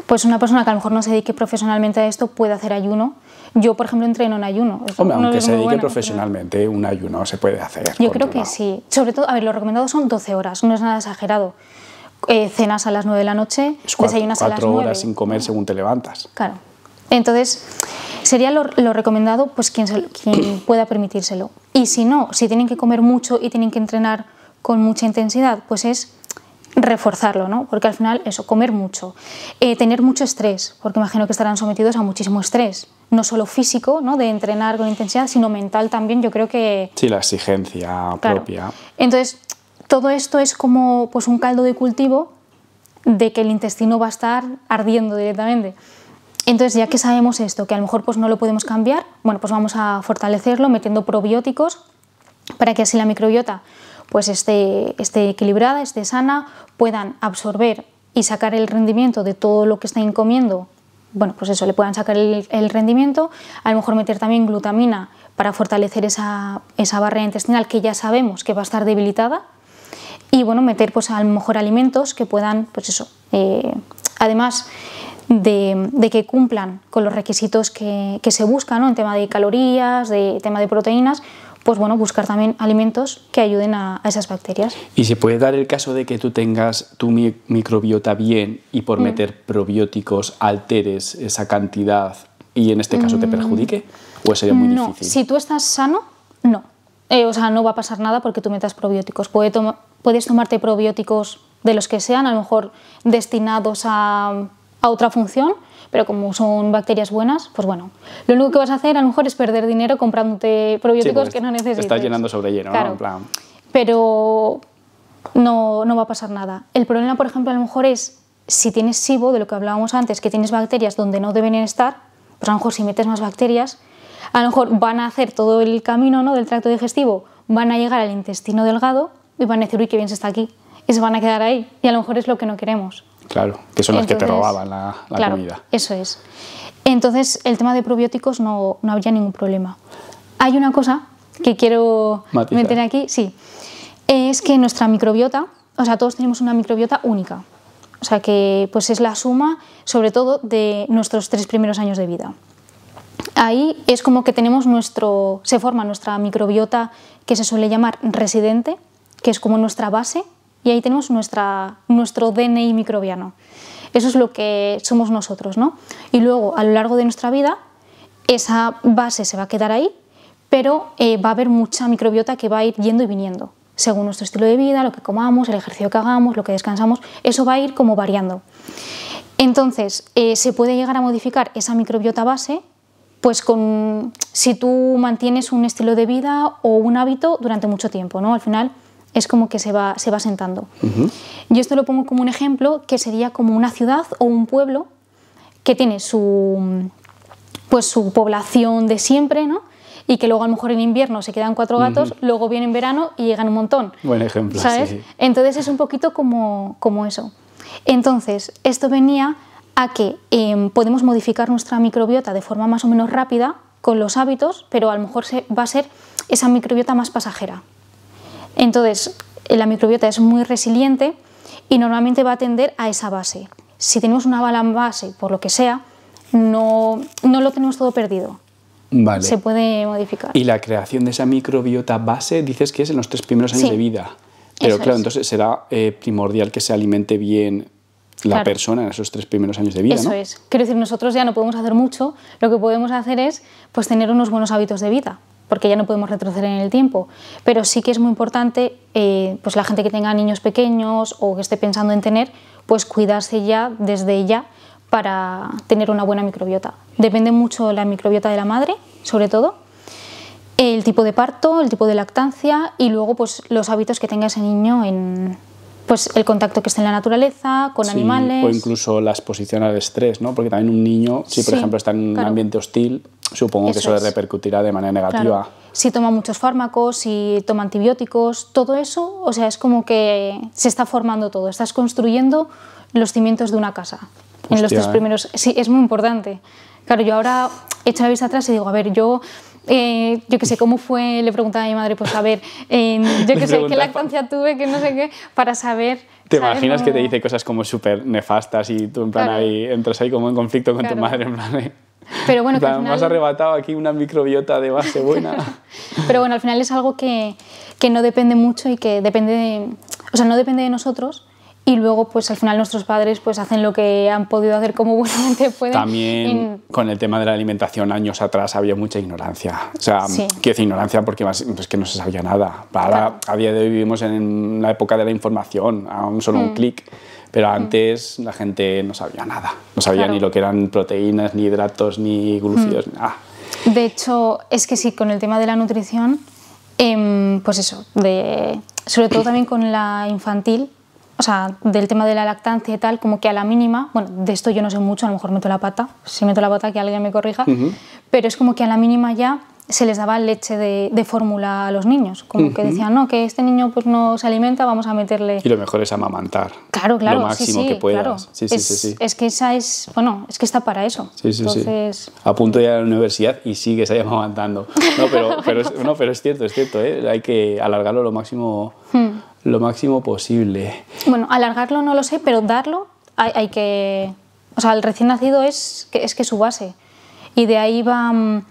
pues una persona que a lo mejor no se dedique profesionalmente a esto puede hacer ayuno. Yo, por ejemplo, entreno en ayuno. aunque se dedique profesionalmente, un ayuno se puede hacer. Yo creo que sí. Sobre todo, a ver, lo recomendado son 12 horas, no es nada exagerado. Eh, cenas a las 9 de la noche, desayunas a las 9. horas sin comer según te levantas. Claro. Entonces, sería lo, recomendado pues quien, quien pueda permitírselo. Y si no, si tienen que comer mucho y tienen que entrenar con mucha intensidad, pues es reforzarlo, ¿no? Porque al final, eso, comer mucho, eh, tener mucho estrés, porque imagino que estarán sometidos a muchísimo estrés, no solo físico, ¿no? De entrenar con intensidad, sino mental también, yo creo que... Sí, la exigencia propia. Entonces, todo esto es como pues, un caldo de cultivo de que el intestino va a estar ardiendo directamente. Entonces, ya que sabemos esto, que a lo mejor pues, no lo podemos cambiar, bueno, pues vamos a fortalecerlo metiendo probióticos para que así la microbiota pues esté, esté equilibrada, esté sana, puedan absorber y sacar el rendimiento de todo lo que están comiendo bueno, pues eso, le puedan sacar el, rendimiento, a lo mejor meter también glutamina para fortalecer esa, esa, barrera intestinal que ya sabemos que va a estar debilitada y bueno, meter pues a lo mejor alimentos que puedan, pues eso, eh, además de, que cumplan con los requisitos que, se buscan ¿no? en tema de calorías, de tema de proteínas, pues bueno, buscar también alimentos que ayuden a, esas bacterias. Y se puede dar el caso de que tú tengas tu microbiota bien y por mm. meter probióticos alteres esa cantidad y en este caso te mm. perjudique? ¿O pues sería muy no, difícil? Si tú estás sano, no. Eh, o sea, no va a pasar nada porque tú metas probióticos. Puedes, tomarte probióticos de los que sean, a lo mejor destinados a otra función, pero como son bacterias buenas, pues bueno. Lo único que vas a hacer a lo mejor es perder dinero comprándote probióticos que no necesitas. Estás llenando sobre lleno, ¿no? Pero no, no va a pasar nada. El problema, por ejemplo, a lo mejor es si tienes SIBO, de lo que hablábamos antes, que tienes bacterias donde no deben estar, pues a lo mejor si metes más bacterias, a lo mejor van a hacer todo el camino ¿no? del tracto digestivo, van a llegar al intestino delgado y van a decir, uy, qué bien se está aquí. Y se van a quedar ahí. Y a lo mejor es lo que no queremos. Claro, que son las que te robaban la, comida. Eso es. Entonces, el tema de probióticos no, había ningún problema. Hay una cosa que quiero meter aquí, sí, es que nuestra microbiota, o sea, todos tenemos una microbiota única. O sea, que pues es la suma, sobre todo, de nuestros tres primeros años de vida. Ahí es como que tenemos nuestro, se forma nuestra microbiota que se suele llamar residente, que es como nuestra base y ahí tenemos nuestra, nuestro DNI microbiano. Eso es lo que somos nosotros, ¿no? Y luego, a lo largo de nuestra vida, esa base se va a quedar ahí, pero eh, va a haber mucha microbiota que va a ir yendo y viniendo. Según nuestro estilo de vida, lo que comamos, el ejercicio que hagamos, lo que descansamos, eso va a ir como variando. Entonces, eh, se puede llegar a modificar esa microbiota base pues con si tú mantienes un estilo de vida o un hábito durante mucho tiempo, ¿no? Al final es como que se va, se va sentando. Yo esto lo pongo como un ejemplo que sería como una ciudad o un pueblo que tiene su, pues, su población de siempre, ¿no? y que luego a lo mejor en invierno se quedan cuatro gatos, luego viene en verano y llegan un montón. Buen ejemplo. Entonces es un poquito como, como eso. Entonces, esto venía a que em, podemos modificar nuestra microbiota de forma más o menos rápida con los hábitos, pero a lo mejor se, va a ser esa microbiota más pasajera. Entonces, la microbiota es muy resiliente y normalmente va a atender a esa base. Si tenemos una bala en base, por lo que sea, no, lo tenemos todo perdido. Se puede modificar. Y la creación de esa microbiota base, dices que es en los tres primeros años de vida. Pero claro, entonces será eh, primordial que se alimente bien la persona en esos tres primeros años de vida. Eso es. Quiero decir, nosotros ya no podemos hacer mucho, lo que podemos hacer es pues, tener unos buenos hábitos de vida porque ya no podemos retroceder en el tiempo, pero sí que es muy importante, eh, pues la gente que tenga niños pequeños o que esté pensando en tener, pues cuidarse ya desde ya para tener una buena microbiota. Depende mucho la microbiota de la madre, sobre todo, el tipo de parto, el tipo de lactancia y luego pues los hábitos que tenga ese niño en, pues el contacto que esté en la naturaleza, con animales. O incluso la exposición al estrés, ¿no? Porque también un niño, si por ejemplo está en un ambiente hostil, supongo que eso le repercutirá de manera negativa. Si toma muchos fármacos, si toma antibióticos, todo eso, o sea, es como que se está formando todo, estás construyendo los cimientos de una casa. en los tres eh. primeros, sí, es muy importante. Claro, yo ahora echo la vista atrás y digo, a ver, yo eh, yo qué sé, cómo fue, le preguntaba a mi madre, pues a ver, yo qué sé, qué lactancia tuve, que no sé qué, para saber... ¿Te imaginas que te dice cosas como súper nefastas y tú en plan entras ahí como en conflicto con tu madre? En plan, eh? Pero bueno, Me has arrebatado aquí una microbiota de base buena. Pero bueno, al final es algo que, que no depende mucho y que depende de, O sea, no depende de nosotros, y luego pues al final nuestros padres pues hacen lo que han podido hacer como buenamente pueden. También con el tema de la alimentación años atrás había mucha ignorancia, o sea, es ignorancia porque pues, que no se sabía nada. Ahora a día de hoy vivimos en una época de la información, a un solo mm. clic. Pero mm. antes la gente no sabía nada, no sabía ni lo que eran proteínas, ni hidratos, ni glucidos, mm. ni nada. De hecho, es que sí, con el tema de la nutrición, em, pues eso, de, sobre todo también con la infantil, o sea, del tema de la lactancia y tal, como que a la mínima, bueno, de esto yo no sé mucho, a lo mejor meto la pata, si meto la pata que alguien me corrija, pero es como que a la mínima ya se les daba leche de, de fórmula a los niños. Como que decían, no, que este niño pues no se alimenta, vamos a meterle... Y lo mejor es amamantar. Claro, claro. Lo máximo sí, sí, que puedas. Claro. es, es, que esa es... Bueno, es que está para eso. Sí, sí, Entonces... A punto de ir a la universidad y sigue ahí amamantando. No, pero, pero, es, no, pero es cierto, es cierto. ¿eh? Hay que alargarlo lo máximo, hmm. lo máximo posible. Bueno, alargarlo no lo sé, pero darlo hay, hay que... O sea, el recién nacido es, es que es su base. Y de ahí va... Mm,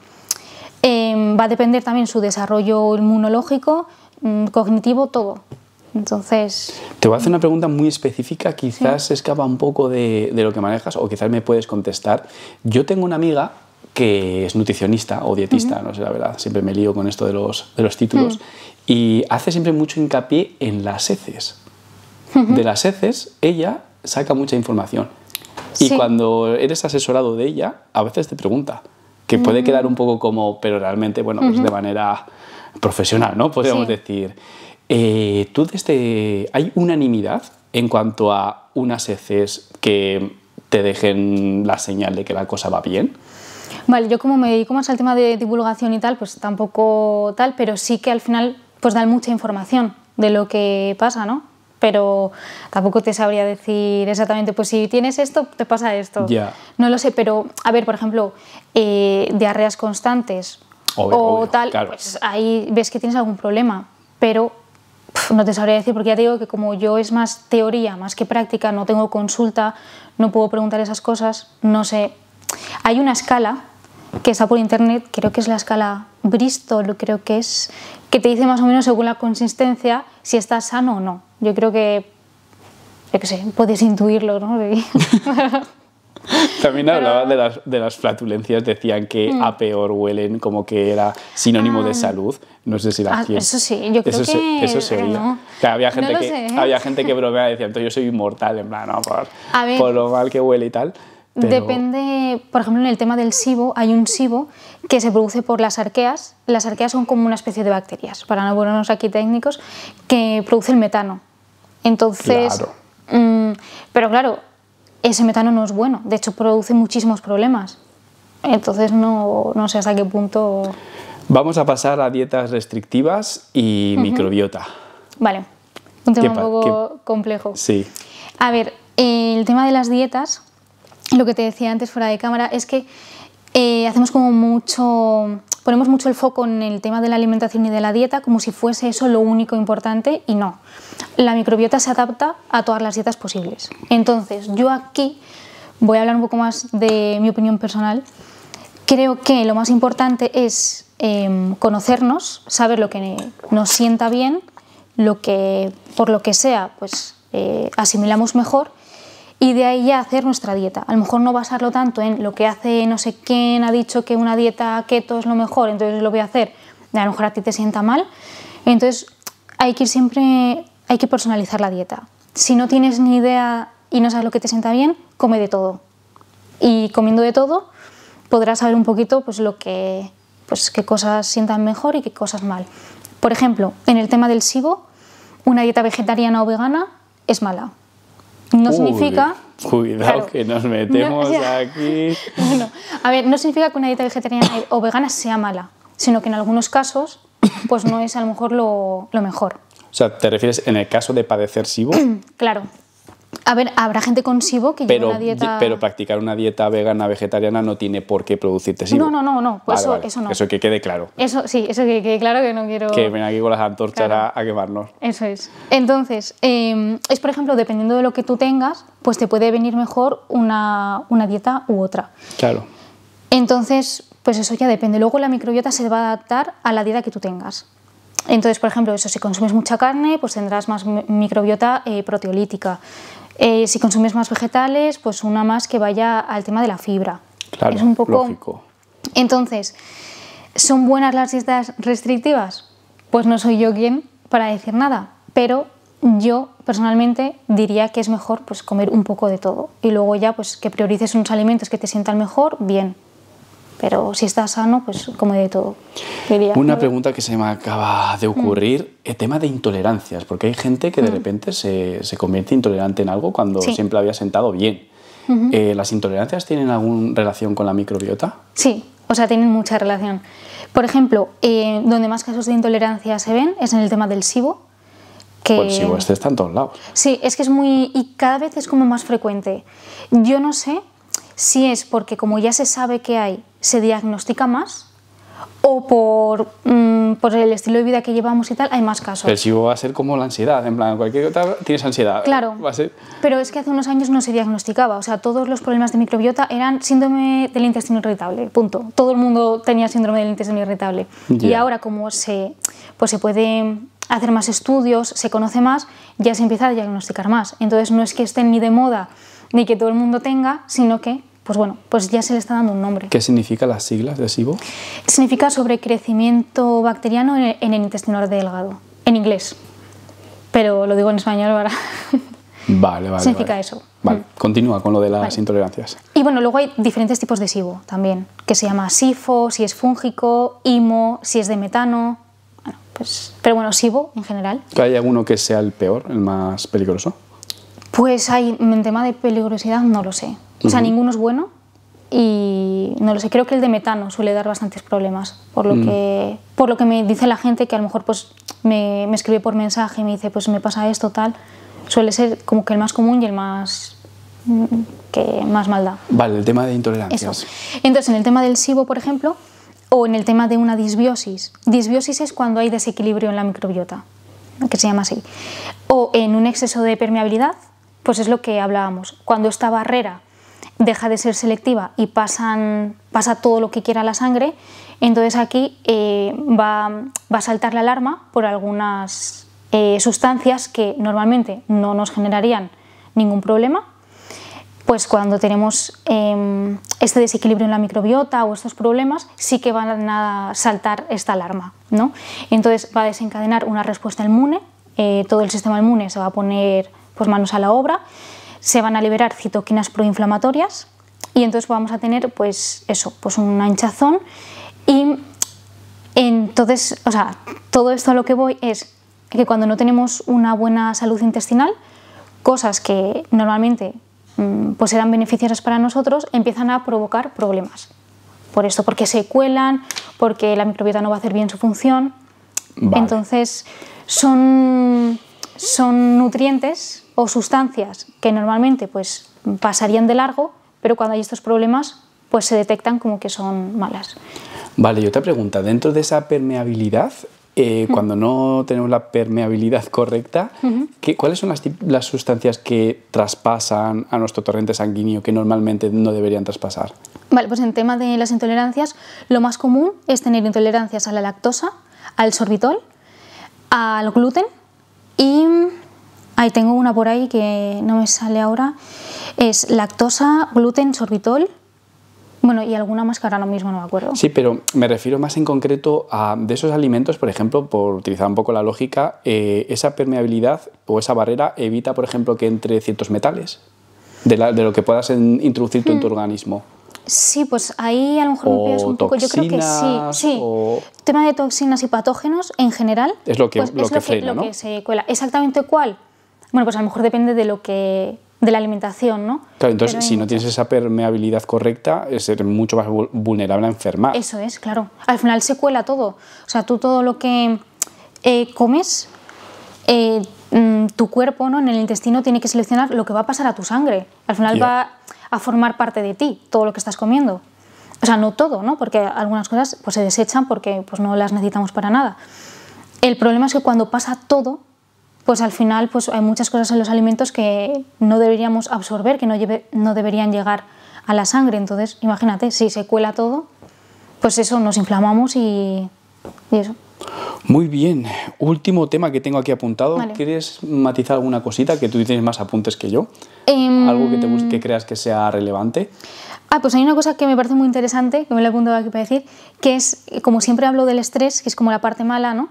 Em, va a depender también su desarrollo inmunológico, mm, cognitivo, todo. Entonces. Te voy a hacer una pregunta muy específica, quizás escapa un poco de, lo que manejas o quizás me puedes contestar. Yo tengo una amiga que es nutricionista o dietista, no sé la verdad, siempre me lío con esto de los, títulos, mm. y hace siempre mucho hincapié en las heces. De las heces, ella saca mucha información. Y cuando eres asesorado de ella, a veces te pregunta, que puede quedar mm. un poco como, pero realmente, bueno, pues de manera profesional, ¿no? Podríamos decir. Eh, tú desde. ¿Hay unanimidad en cuanto a unas heces que te dejen la señal de que la cosa va bien? Vale, yo como me dedico más al tema de divulgación y tal, pues tampoco tal, pero sí que al final pues dan mucha información de lo que pasa, ¿no? pero tampoco te sabría decir exactamente, pues si tienes esto, te pasa esto. No lo sé, pero a ver, por ejemplo, eh, diarreas constantes o tal, pues ahí ves que tienes algún problema, pero no te sabría decir, porque ya te digo que como yo es más teoría, más que práctica, no tengo consulta, no puedo preguntar esas cosas, no sé. Hay una escala que está por internet, creo que es la escala Bristol, creo que es, que te dice más o menos según la consistencia si estás sano o no. Yo creo que, yo qué sé, puedes intuirlo, ¿no? También hablaba de, las, de las flatulencias, decían que mm. a peor huelen, como que era sinónimo de ah. salud. No sé si la ah, Eso sí, yo creo que, eso se había, gente que, había gente que y decía, entonces yo soy inmortal, en plan, no, por, lo mal que huele y tal. Depende, por ejemplo, en el tema del SIBO, hay un SIBO que se produce por las arqueas. Las arqueas son como una especie de bacterias, para no ponernos aquí técnicos, que producen metano. Entonces, mm, pero claro, ese metano no es bueno, de hecho produce muchísimos problemas. Entonces no, no sé hasta qué punto... Vamos a pasar a dietas restrictivas y microbiota. Vale, un tema un poco complejo. Sí. A ver, el tema de las dietas, lo que te decía antes fuera de cámara, es que eh, hacemos como mucho, ponemos mucho el foco en el tema de la alimentación y de la dieta como si fuese eso lo único importante y no. La microbiota se adapta a todas las dietas posibles. Entonces, yo aquí voy a hablar un poco más de mi opinión personal. Creo que lo más importante es em, conocernos, saber lo que nos sienta bien, lo que por lo que sea, pues eh, asimilamos mejor y de ahí ya hacer nuestra dieta. A lo mejor no basarlo tanto en lo que hace no sé quién ha dicho que una dieta keto es lo mejor, entonces lo voy a hacer. A lo mejor a ti te sienta mal. Entonces hay que ir siempre, hay que personalizar la dieta. Si no tienes ni idea y no sabes lo que te sienta bien, come de todo. Y comiendo de todo podrás saber un poquito pues lo que pues, qué cosas sientan mejor y qué cosas mal. Por ejemplo, en el tema del SIBO, una dieta vegetariana o vegana es mala, no significa... Cuidado que nos metemos aquí. Bueno, a ver, no significa que una dieta vegetariana o vegana sea mala, sino que en algunos casos pues no es a lo mejor lo, lo mejor. O sea, ¿te refieres en el caso de padecer SIBO? claro. A ver, habrá gente con SIBO que pero, una dieta. Pero practicar una dieta vegana, vegetariana no tiene por qué producirte SIBO. No, no, no, no. Pues eso, eso no. Eso que quede claro. Eso sí, eso que quede claro que no quiero. Que ven aquí con las antorchas a, quemarnos. Eso es. Entonces, em, es por ejemplo, dependiendo de lo que tú tengas, pues te puede venir mejor una, dieta u otra. Claro. Entonces, pues eso ya depende. Luego la microbiota se va a adaptar a la dieta que tú tengas. Entonces, por ejemplo, eso, si consumes mucha carne, pues tendrás más microbiota eh, proteolítica. Eh, si consumes más vegetales, pues una más que vaya al tema de la fibra. Claro, es un poco... lógico. Entonces, ¿son buenas las dietas restrictivas? Pues no soy yo quien para decir nada, pero yo personalmente diría que es mejor pues comer un poco de todo y luego ya pues que priorices unos alimentos que te sientan mejor, bien, pero si está sano, pues como de todo. Una pregunta que se me acaba de mm. ocurrir, el tema de intolerancias, porque hay gente que de mm. repente se, se, convierte intolerante en algo cuando siempre había sentado bien. Eh, ¿Las intolerancias tienen alguna relación con la microbiota? Sí, o sea, tienen mucha relación. Por ejemplo, eh, donde más casos de intolerancia se ven es en el tema del SIBO. Que... Pues el SIBO, este está en todos lados. Sí, es que es muy... y cada vez es como más frecuente. Yo no sé si es porque como ya se sabe que hay, se diagnostica más o mm, por, el estilo de vida que llevamos y tal, hay más casos. Pero si va a ser como la ansiedad, en plan, cualquier tienes ansiedad. Claro, pero es que hace unos años no se diagnosticaba, o sea, todos los problemas de microbiota eran síndrome del intestino irritable, punto. Todo el mundo tenía síndrome del intestino irritable. Y ahora como se, pues se puede hacer más estudios, se conoce más, ya se empieza a diagnosticar más. Entonces no es que estén ni de moda ni que todo el mundo tenga, sino que pues bueno, pues ya se le está dando un nombre. ¿Qué significa las siglas de SIBO? Significa sobrecrecimiento bacteriano en el intestino delgado, en inglés. Pero lo digo en español ahora. Vale, vale. Significa eso. Vale, mm. continúa con lo de las intolerancias. Y bueno, luego hay diferentes tipos de SIBO también, que se llama SIFO, si es fúngico, IMO, si es de metano. Bueno, pues, pero bueno, SIBO en general. ¿Hay alguno que sea el peor, el más peligroso? Pues hay, en tema de peligrosidad no lo sé. O sea, ninguno es bueno y no lo sé, creo que el de metano suele dar bastantes problemas, por lo, mm. que, por lo que me dice la gente que a lo mejor pues, me, me, escribe por mensaje y me dice pues me pasa esto tal, suele ser como que el más común y el más mm, que más maldad. Vale, el tema de intolerancias. Entonces, en el tema del SIBO, por ejemplo, o en el tema de una disbiosis. Disbiosis es cuando hay desequilibrio en la microbiota, que se llama así. O en un exceso de permeabilidad, pues es lo que hablábamos. Cuando esta barrera deja de ser selectiva y pasa todo lo que quiera la sangre, entonces aquí eh, va, a saltar la alarma por algunas eh, sustancias que normalmente no nos generarían ningún problema. Pues cuando tenemos em, este desequilibrio en la microbiota o estos problemas, sí que van a saltar esta alarma. ¿no? Entonces va a desencadenar una respuesta inmune, eh, todo el sistema inmune se va a poner pues, manos a la obra se van a liberar citoquinas proinflamatorias y entonces vamos a tener pues eso, pues una hinchazón y entonces, o sea, todo esto a lo que voy es que cuando no tenemos una buena salud intestinal, cosas que normalmente mm, pues eran beneficiosas para nosotros empiezan a provocar problemas. Por esto, porque se cuelan, porque la microbiota no va a hacer bien su función. Entonces, son son nutrientes o sustancias que normalmente pues, pasarían de largo, pero cuando hay estos problemas pues se detectan como que son malas. Vale, y otra pregunta, dentro de esa permeabilidad, eh, cuando no tenemos la permeabilidad correcta, ¿cuáles son las, las, sustancias que traspasan a nuestro torrente sanguíneo que normalmente no deberían traspasar? Vale, pues en tema de las intolerancias, lo más común es tener intolerancias a la lactosa, al sorbitol, al gluten, y ahí tengo una por ahí que no me sale ahora. Es lactosa, gluten, sorbitol. Bueno, y alguna más que ahora mismo no me acuerdo. Sí, pero me refiero más en concreto a de esos alimentos, por ejemplo, por utilizar un poco la lógica, eh, esa permeabilidad o esa barrera evita, por ejemplo, que entre ciertos metales de, lo que puedas introducir tú en tu hmm. organismo. Sí, pues ahí a lo mejor me un poco. Yo creo que sí. sí. tema de toxinas y patógenos en general. Es lo que, se cuela. ¿Exactamente cuál? Bueno, pues a lo mejor depende de lo que de la alimentación, ¿no? Claro, entonces si no tienes esa permeabilidad correcta, es mucho más vulnerable a enfermar. Eso es, claro. Al final se cuela todo. O sea, tú todo lo que eh, comes, eh, mm, tu cuerpo, ¿no? En el intestino tiene que seleccionar lo que va a pasar a tu sangre. Al final va a formar parte de ti, todo lo que estás comiendo. O sea, no todo, ¿no? Porque algunas cosas pues, se desechan porque pues, no las necesitamos para nada. El problema es que cuando pasa todo, pues al final pues, hay muchas cosas en los alimentos que no deberíamos absorber, que no, no deberían llegar a la sangre. Entonces, imagínate, si se cuela todo, pues eso, nos inflamamos y, y eso. Muy bien, último tema que tengo aquí apuntado. ¿Quieres matizar alguna cosita que tú tienes más apuntes que yo? Em, ¿Algo que, te que creas que sea relevante? Ah, pues hay una cosa que me parece muy interesante, que me la he apuntado aquí para decir, que es, como siempre hablo del estrés, que es como la parte mala, ¿no?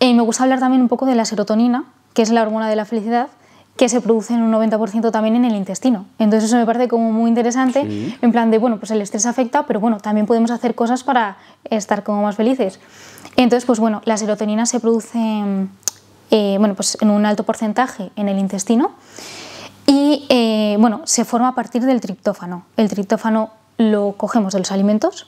Eh, me gusta hablar también un poco de la serotonina, que es la hormona de la felicidad, que se produce en un 90% también en el intestino. Entonces eso me parece como muy interesante, en plan de, bueno, pues el estrés afecta, pero bueno, también podemos hacer cosas para estar como más felices. Entonces, pues bueno, la serotonina se produce, em, eh, bueno, pues en un alto porcentaje en el intestino y eh, bueno, se forma a partir del triptófano. El triptófano lo cogemos de los alimentos,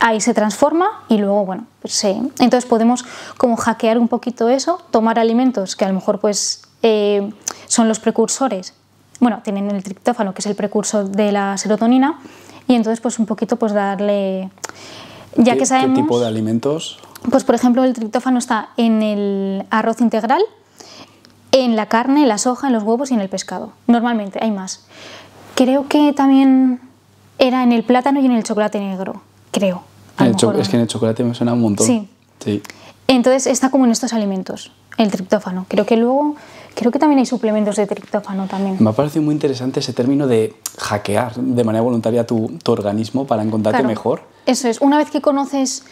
ahí se transforma y luego, bueno, pues se... Entonces podemos como hackear un poquito eso, tomar alimentos que a lo mejor pues eh, son los precursores, bueno, tienen el triptófano que es el precursor de la serotonina y entonces pues un poquito pues darle... Ya que sabemos... ¿Qué tipo de alimentos? Pues por ejemplo el triptófano está en el arroz integral, en la carne, en la soja, en los huevos y en el pescado. Normalmente hay más. Creo que también era en el plátano y en el chocolate negro, creo. es que en el chocolate me suena un montón. Sí. sí. Entonces está como en estos alimentos, el triptófano. Creo que luego, creo que también hay suplementos de triptófano también. Me ha parecido muy interesante ese término de hackear de manera voluntaria tu, organismo para encontrarte mejor. Eso es, una vez que conoces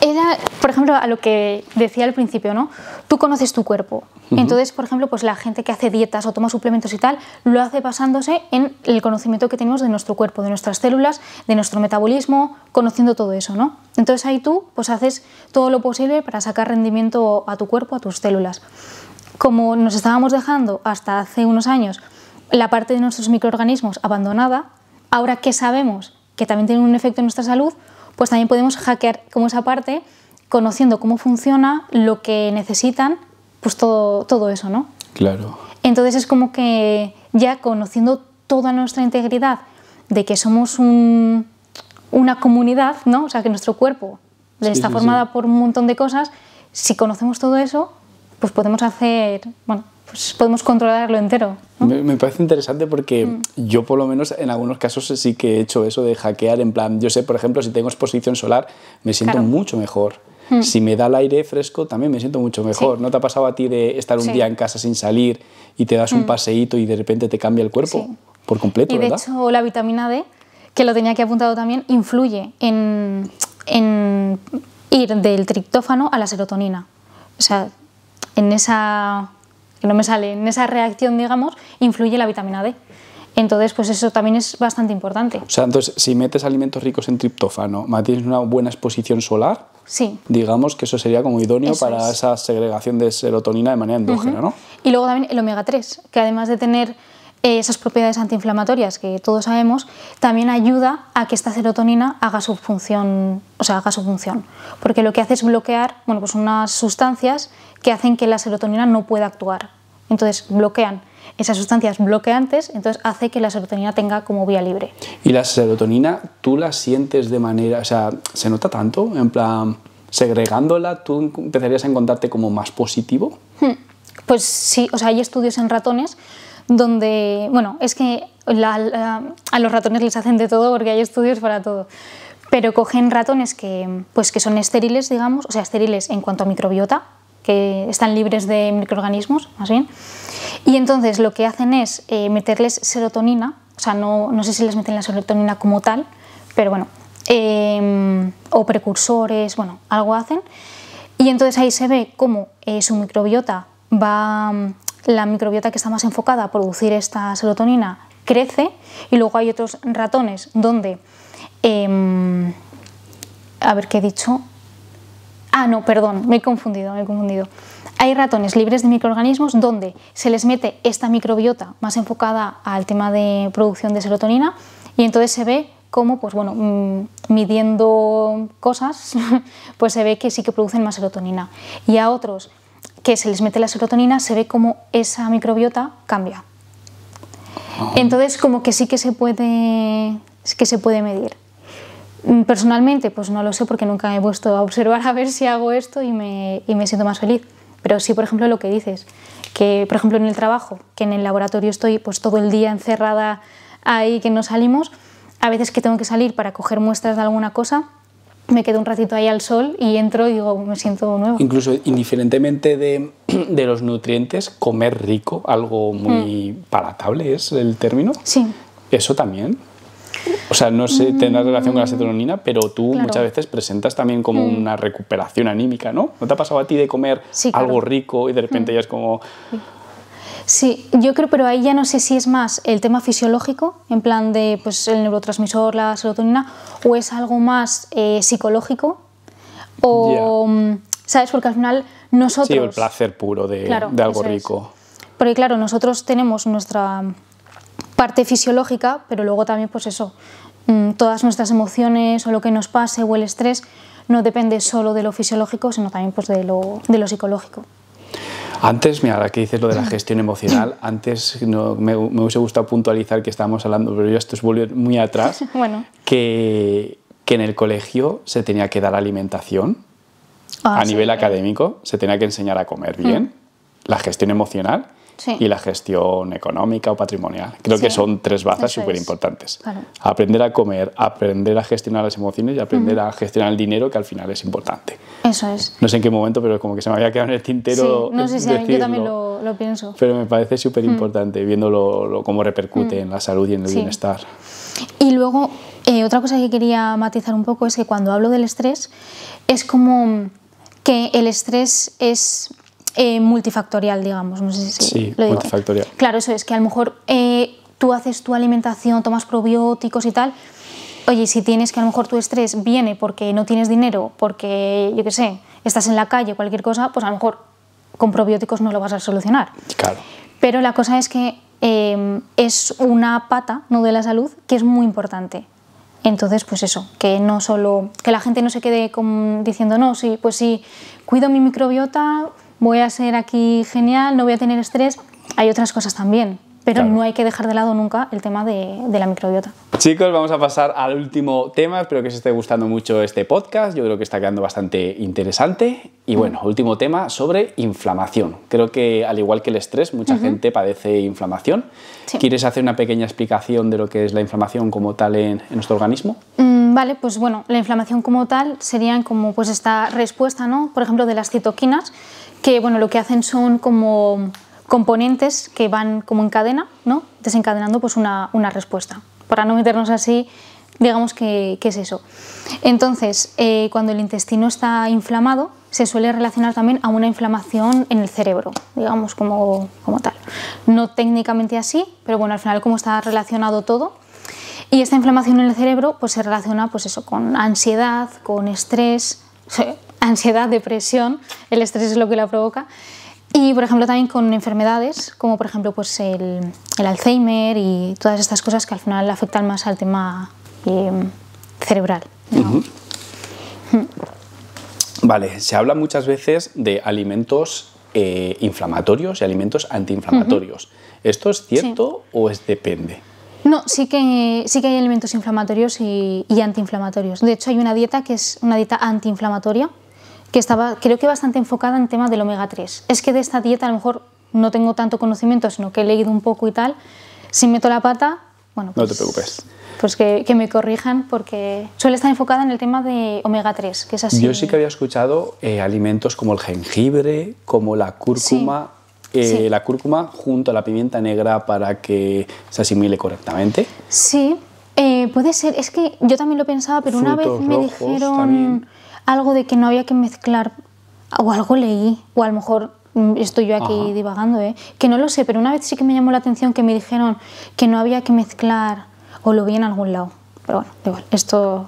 era, por ejemplo, a lo que decía al principio, ¿no? Tú conoces tu cuerpo. Entonces, por ejemplo, pues la gente que hace dietas o toma suplementos y tal, lo hace basándose en el conocimiento que tenemos de nuestro cuerpo, de nuestras células, de nuestro metabolismo, conociendo todo eso, ¿no? Entonces ahí tú pues haces todo lo posible para sacar rendimiento a tu cuerpo, a tus células. Como nos estábamos dejando hasta hace unos años la parte de nuestros microorganismos abandonada, ahora que sabemos que también tiene un efecto en nuestra salud, pues también podemos hackear como esa parte conociendo cómo funciona, lo que necesitan, pues todo, todo eso, ¿no? Claro. Entonces es como que ya conociendo toda nuestra integridad de que somos un, una comunidad, ¿no? O sea, que nuestro cuerpo está formado formada por un montón de cosas, si conocemos todo eso, pues podemos hacer, bueno, pues, podemos controlarlo entero. Me, parece interesante porque mm. yo por lo menos en algunos casos sí que he hecho eso de hackear en plan, yo sé por ejemplo si tengo exposición solar me siento mucho mejor. Mm. Si me da el aire fresco también me siento mucho mejor. ¿No te ha pasado a ti de estar un día en casa sin salir y te das un mm. paseíto y de repente te cambia el cuerpo por completo? Y de hecho la vitamina D, que lo tenía aquí apuntado también, influye en, en ir del triptófano a la serotonina. O sea, en esa que no me sale, en esa reacción, digamos, influye la vitamina D. Entonces, pues eso también es bastante importante. O sea, entonces, si metes alimentos ricos en triptófano, mantienes una buena exposición solar, sí. digamos que eso sería como idóneo para esa segregación de serotonina de manera endógena, ¿no? Y luego también el omega 3, que además de tener eh, esas propiedades antiinflamatorias que todos sabemos, también ayuda a que esta serotonina haga su función, o sea, haga su función, porque lo que hace es bloquear, bueno, pues unas sustancias que hacen que la serotonina no pueda actuar. Entonces bloquean esas sustancias bloqueantes, entonces hace que la serotonina tenga como vía libre. ¿Y la serotonina tú la sientes de manera, o sea, se nota tanto? En plan, segregándola, ¿tú empezarías a encontrarte como más positivo? Hmm. Pues sí, o sea, hay estudios en ratones donde, bueno, es que a los ratones les hacen de todo porque hay estudios para todo. Pero cogen ratones que, pues que son estériles, digamos, o sea, estériles en cuanto a microbiota, que están libres de microorganismos, más bien. Y entonces lo que hacen es eh, meterles serotonina, o sea, no, no, sé si les meten la serotonina como tal, pero bueno, eh, o precursores, bueno, algo hacen. Y entonces ahí se ve cómo eh, su microbiota va, la microbiota que está más enfocada a producir esta serotonina crece y luego hay otros ratones donde, em, a ver qué he dicho, Ah, no, perdón, me he confundido, me he confundido. Hay ratones libres de microorganismos donde se les mete esta microbiota más enfocada al tema de producción de serotonina y entonces se ve cómo, pues bueno, mm, midiendo cosas, pues se ve que sí que producen más serotonina. Y a otros que se les mete la serotonina, se ve cómo esa microbiota cambia. Ah. Entonces, como que sí que se puede, que se puede medir. Mm, personalmente, pues no lo sé porque nunca me he puesto a observar a ver si hago esto y me, y me siento más feliz. Pero sí, por ejemplo, lo que dices, que por ejemplo en el trabajo, que en el laboratorio estoy pues todo el día encerrada ahí, que no salimos, a veces que tengo que salir para coger muestras de alguna cosa, me quedo un ratito ahí al sol y entro y digo, me siento nuevo. Incluso indiferentemente de, de los nutrientes, comer rico, algo muy mm. palatable es el término. Sí. Eso también. O sea, no sé, tendrás relación con la serotonina, pero tú muchas veces presentas también como mm. una recuperación anímica, ¿no? ¿No te ha pasado a ti de comer algo rico y de repente mm. ya es como... Sí, yo creo, pero ahí ya no sé si es más el tema fisiológico, en plan de pues, el neurotransmisor, la serotonina, o es algo más eh, psicológico, o... Mm, ¿Sabes? Porque al final nosotros... Sí, el placer puro de, algo rico. Porque claro, nosotros tenemos nuestra parte fisiológica, pero luego también pues eso, mm, todas nuestras emociones o lo que nos pase o el estrés no depende solo de lo fisiológico, sino también pues de lo, psicológico. Antes, mira, ahora que dices lo de la gestión emocional, antes me, hubiese gustado puntualizar que estábamos hablando, pero yo esto es muy atrás, bueno. que, en el colegio se tenía que dar alimentación ah, a nivel académico, se tenía que enseñar a comer mm. bien, la gestión emocional, y la gestión económica o patrimonial. Creo que son tres bazas súper importantes. Aprender a comer, aprender a gestionar las emociones y aprender a gestionar el dinero, que al final es importante. Eso es. No sé en qué momento, pero como que se me había quedado en el tintero. Sí. No sé si yo también lo, pienso. Pero me parece súper importante, mm. viéndolo cómo repercute mm. en la salud y en el bienestar. Y luego, eh, otra cosa que quería matizar un poco es que cuando hablo del estrés, es como que el estrés es eh, multifactorial, digamos. No sé si sí, multifactorial. Claro, eso es, que a lo mejor eh, tú haces tu alimentación, tomas probióticos y tal. Oye, si tienes que a lo mejor tu estrés viene porque no tienes dinero, porque, yo qué sé, estás en la calle, cualquier cosa, pues a lo mejor con probióticos no lo vas a solucionar. Claro. Pero la cosa es que em, es una pata, no de la salud, que es muy importante. Entonces, pues eso, que no solo que la gente no se quede diciendo no, sí, pues si cuido mi microbiota, voy a ser aquí genial, no voy a tener estrés, hay otras cosas también. Pero no hay que dejar de lado nunca el tema de, la microbiota. Chicos, vamos a pasar al último tema. Espero que os esté gustando mucho este podcast. Yo creo que está quedando bastante interesante. Y bueno, último tema sobre inflamación. Creo que al igual que el estrés, mucha gente padece inflamación. ¿Quieres hacer una pequeña explicación de lo que es la inflamación como tal en, nuestro organismo? Mm, vale, pues bueno, la inflamación como tal ...sería como pues esta respuesta, ¿no? Por ejemplo, de las citoquinas que bueno, lo que hacen son como componentes que van como en cadena, ¿no? desencadenando pues una, respuesta. Para no meternos así, digamos que, es eso. Entonces, eh, cuando el intestino está inflamado, se suele relacionar también a una inflamación en el cerebro, digamos como, como tal. No técnicamente así, pero bueno, al final como está relacionado todo, y esta inflamación en el cerebro pues, se relaciona pues eso, con ansiedad, con estrés, ansiedad, depresión, el estrés es lo que la provoca. Y por ejemplo también con enfermedades como por ejemplo pues el, el Alzheimer y todas estas cosas que al final afectan más al tema em, cerebral. Hmm. Vale, se habla muchas veces de alimentos eh, inflamatorios y alimentos antiinflamatorios. ¿Esto es cierto o es depende? No, sí que, sí que hay alimentos inflamatorios y antiinflamatorios. De hecho, hay una dieta que es una dieta antiinflamatoria, que estaba, creo que bastante enfocada en tema del omega 3. Es que de esta dieta a lo mejor no tengo tanto conocimiento, sino que he leído un poco y tal. Si meto la pata, bueno, no te pues, preocupes. Pues que, me corrijan porque suele estar enfocada en el tema de omega 3, que es así. Yo sí que había escuchado eh, alimentos como el jengibre, como la cúrcuma. Eh, la cúrcuma junto a la pimienta negra para que se asimile correctamente. Sí, eh, puede ser. Es que yo también lo pensaba, pero una vez me dijeron algo de que no había que mezclar, o algo leí, o a lo mejor mm, estoy yo aquí divagando, ¿eh? que no lo sé, pero una vez sí que me llamó la atención que me dijeron que no había que mezclar, o lo vi en algún lado. Pero bueno, igual, esto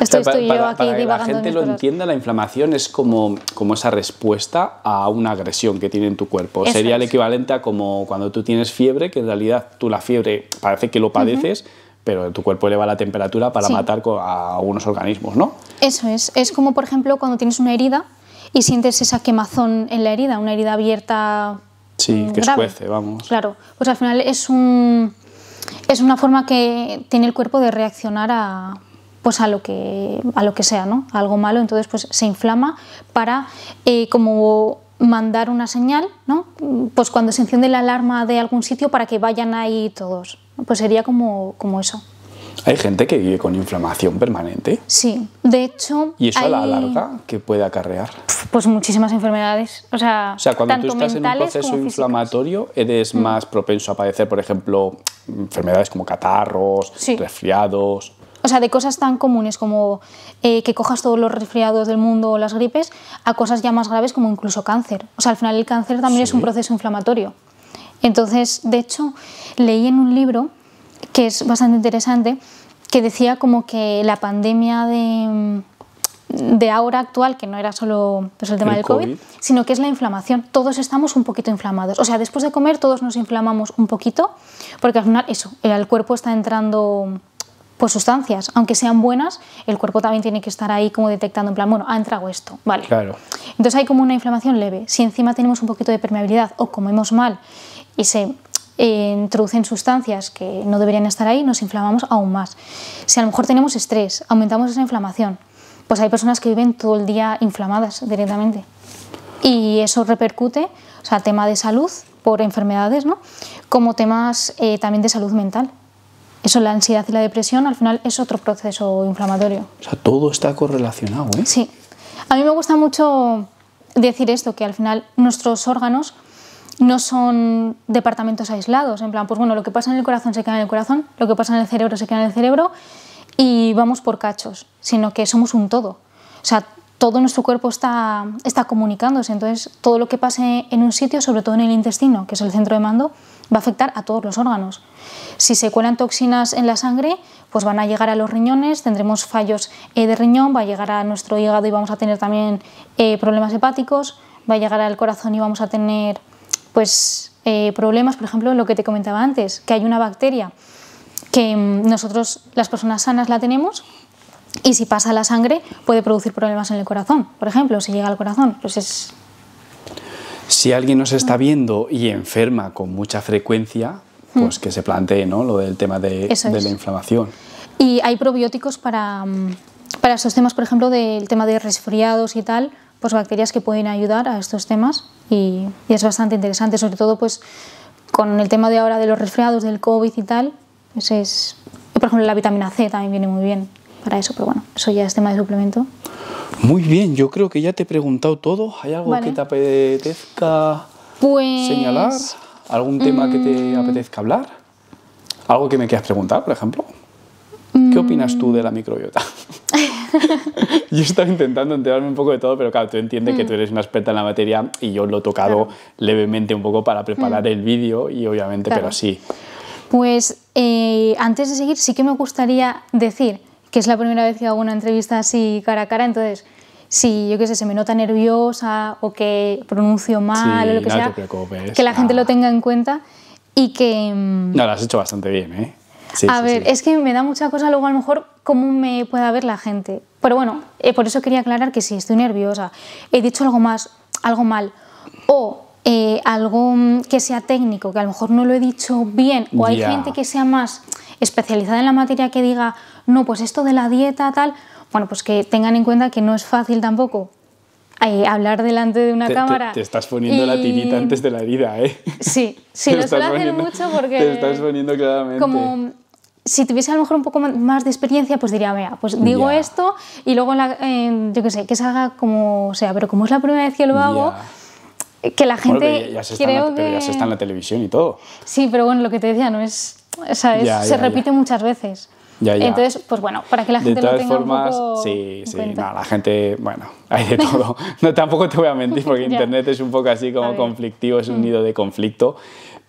esto estoy yo aquí para que la gente lo entienda, la inflamación es como, como esa respuesta a una agresión que tiene en tu cuerpo. Sería el equivalente a como cuando tú tienes fiebre, que en realidad tú la fiebre parece que lo padeces, pero tu cuerpo eleva la temperatura para matar a algunos organismos, ¿no? Eso es. Es como, por ejemplo, cuando tienes una herida y sientes esa quemazón en la herida, una herida abierta. Sí, mm, que escuece, vamos. Claro, pues al final es un es una forma que tiene el cuerpo de reaccionar a pues a lo que a lo que sea, ¿no? algo malo, entonces pues se inflama para eh, como mandar una señal, ¿no? Pues cuando se enciende la alarma de algún sitio para que vayan ahí todos pues sería como, eso. ¿Hay gente que vive con inflamación permanente? Sí, de hecho... ¿Y eso a la larga qué puede acarrear? Pues muchísimas enfermedades, o sea... cuando tú estás en un proceso inflamatorio, eres mm. más propenso a padecer, por ejemplo, enfermedades como catarros, resfriados... O sea, de cosas tan comunes como eh, que cojas todos los resfriados del mundo o las gripes, a cosas ya más graves como incluso cáncer. O sea, al final el cáncer también es un proceso inflamatorio. Entonces, de hecho, leí en un libro que es bastante interesante, que decía como que la pandemia de, ahora actual, que no era solo pues, el tema del COVID, sino que es la inflamación. Todos estamos un poquito inflamados. O sea, después de comer todos nos inflamamos un poquito, porque al final eso, el cuerpo está entrando pues sustancias, aunque sean buenas, el cuerpo también tiene que estar ahí como detectando en plan, bueno, ha entrado esto, vale. Claro. Entonces hay como una inflamación leve. Si encima tenemos un poquito de permeabilidad o comemos mal y se eh, introducen sustancias que no deberían estar ahí, nos inflamamos aún más. Si a lo mejor tenemos estrés, aumentamos esa inflamación, pues hay personas que viven todo el día inflamadas directamente. Y eso repercute, o sea, tema de salud por enfermedades, ¿no? Como temas eh, también de salud mental. Eso, la ansiedad y la depresión, al final es otro proceso inflamatorio. O sea, todo está correlacionado, ¿eh? Sí. A mí me gusta mucho decir esto, que al final nuestros órganos no son departamentos aislados, en plan, pues bueno, lo que pasa en el corazón se queda en el corazón, lo que pasa en el cerebro se queda en el cerebro y vamos por cachos, sino que somos un todo. O sea, todo nuestro cuerpo está, está comunicándose, entonces todo lo que pase en un sitio, sobre todo en el intestino, que es el centro de mando, va a afectar a todos los órganos. Si se cuelan toxinas en la sangre, pues van a llegar a los riñones, tendremos fallos eh, de riñón, va a llegar a nuestro hígado y vamos a tener también eh, problemas hepáticos, va a llegar al corazón y vamos a tener pues, eh, problemas, por ejemplo, lo que te comentaba antes, que hay una bacteria que mm, nosotros, las personas sanas, la tenemos y si pasa la sangre puede producir problemas en el corazón, por ejemplo, si llega al corazón, pues Si alguien nos está viendo y enferma con mucha frecuencia, pues mm. que se plantee ¿no? lo del tema de, la inflamación. Y hay probióticos para, mm, para estos temas, por ejemplo, del tema de resfriados y tal, pues bacterias que pueden ayudar a estos temas y, es bastante interesante, sobre todo pues con el tema de ahora de los resfriados, del COVID y tal, pues es... Por ejemplo, la vitamina C también viene muy bien para eso, pero bueno, eso ya es tema de suplemento. Muy bien, yo creo que ya te he preguntado todo. ¿Hay algo que te apetezca pues... señalar? ¿Algún tema que te mm. apetezca hablar? ¿Algo que me quieras preguntar, por ejemplo? ¿Qué mm. opinas tú de la microbiota? yo estaba intentando enterarme un poco de todo, pero claro, tú entiendes que mm. tú eres una experta en la materia y yo lo he tocado levemente un poco para mm. preparar el vídeo y obviamente, pero sí. Pues eh, antes de seguir, sí que me gustaría decir que es la primera vez que hago una entrevista así cara a cara, entonces si yo qué sé, se me nota nerviosa o que pronuncio mal o lo que sea, que la gente ah. lo tenga en cuenta y que... Mm, no, lo has hecho bastante bien, ¿eh? a ver, es que me da mucha cosa luego a lo mejor cómo me pueda ver la gente. Pero bueno, eh, por eso quería aclarar que si estoy nerviosa. He dicho algo más, algo mal. O eh, algo mm, que sea técnico, que a lo mejor no lo he dicho bien. O hay gente que sea más especializada en la materia que diga, no, pues esto de la dieta, tal. Bueno, pues que tengan en cuenta que no es fácil tampoco eh, hablar delante de una cámara. Te, estás poniendo la tirita antes de la herida, ¿eh? Sí, sí, lo suelo hacer mucho porque. Te estás poniendo claramente. Como si tuviese a lo mejor un poco más de experiencia, pues diría, vea, pues digo esto y luego, yo qué sé, que se haga como sea, pero como es la primera vez que lo hago, que la gente... ya, ya, se está en la televisión y todo. Sí, pero bueno, lo que te decía, no es... se repite muchas veces. Ya, ya. Entonces, pues bueno, para que la gente de todas tenga formas, sí, sí, la gente, bueno, hay de todo. no, tampoco te voy a mentir porque Internet es un poco así como conflictivo, es un mm. nido de conflicto